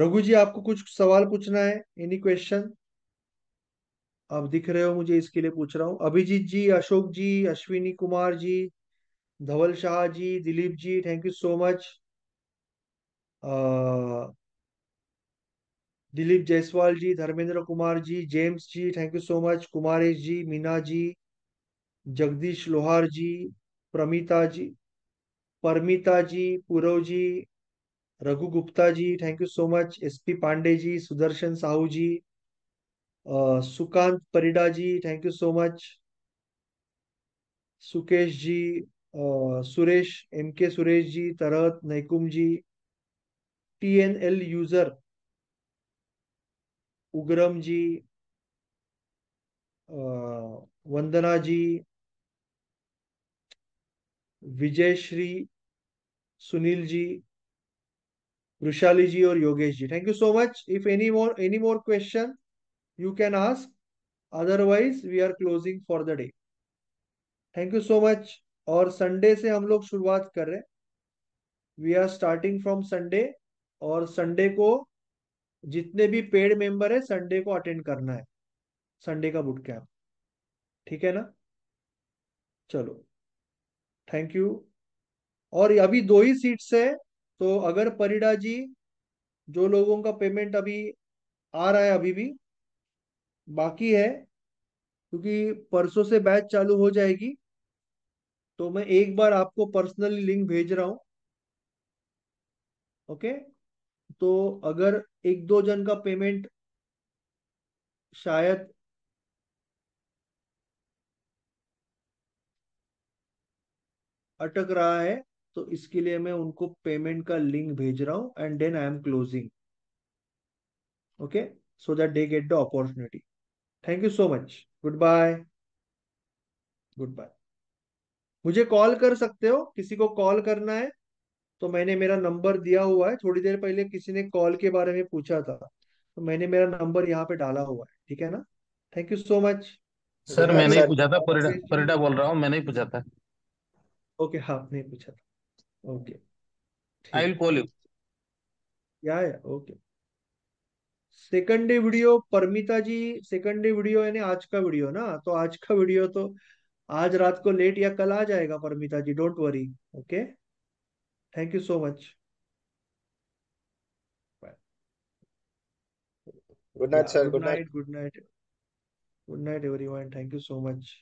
Raghu ji आपको कुछ सवाल पूछना है एनी क्वेश्चन आप दिख रहे हो मुझे इसके लिए पूछ रहा हूँ Abhijit ji Ashok ji Ashwini Kumar ji Dhaval Shah ji Dilip ji thank you so much Dilip Jaiswal ji Dharmendra Kumar ji James ji thank you so much Kumaresh ji Meena ji Jagdish Lohar ji Pramita ji Paramita ji Purav ji Raghu Gupta ji thank you so much SP Pandey ji Sudarshan Sahu ji Sukant Parida ji thank you so much Sukesh ji Suresh M के Suresh ji Tarat Naikum ji T N L user Ugram ji Vandana ji Vijay Shri Sunil ji Vrushali ji और Yogesh ji thank you so much if any more any more question you can ask otherwise we are closing for the day thank you so much और Sunday से हम लोग शुरुआत कर रहे हैं we are starting from Sunday और संडे को जितने भी पेड मेंबर है संडे को अटेंड करना है संडे का बुट कैम्प ठीक है ना चलो थैंक यू और अभी दो ही सीट्स है तो अगर परिडा जी जो लोगों का पेमेंट अभी आ रहा है अभी भी बाकी है क्योंकि परसों से बैच चालू हो जाएगी तो मैं एक बार आपको पर्सनली लिंक भेज रहा हूं ओके तो अगर एक दो जन का पेमेंट शायद अटक रहा है तो इसके लिए मैं उनको पेमेंट का लिंक भेज रहा हूं and then I am closing okay so that they get the opportunity thank you so much good bye good bye मुझे कॉल कर सकते हो किसी को कॉल करना है तो मैंने मेरा नंबर दिया हुआ है थोड़ी देर पहले किसी ने कॉल के बारे में पूछा था तो मैंने मेरा नंबर यहाँ पे डाला हुआ है ठीक है ना thank you so much sir मैंने ही पूछा था परिडा परिडा बोल रहा हूँ मैंने ही पूछा था ओके हाँ नहीं पूछा था okay I will call you yeah yeah okay second day video Paramita ji second day video यानी आज का वीडियो ना तो आज का वीडियो तो आज रात को लेट या कल आ जाएगा Paramita ji don't worry okay thank you so much good night sir good night good night good night everyone thank you so much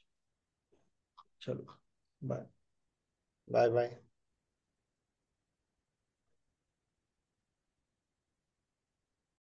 चलो बाय बाय बाय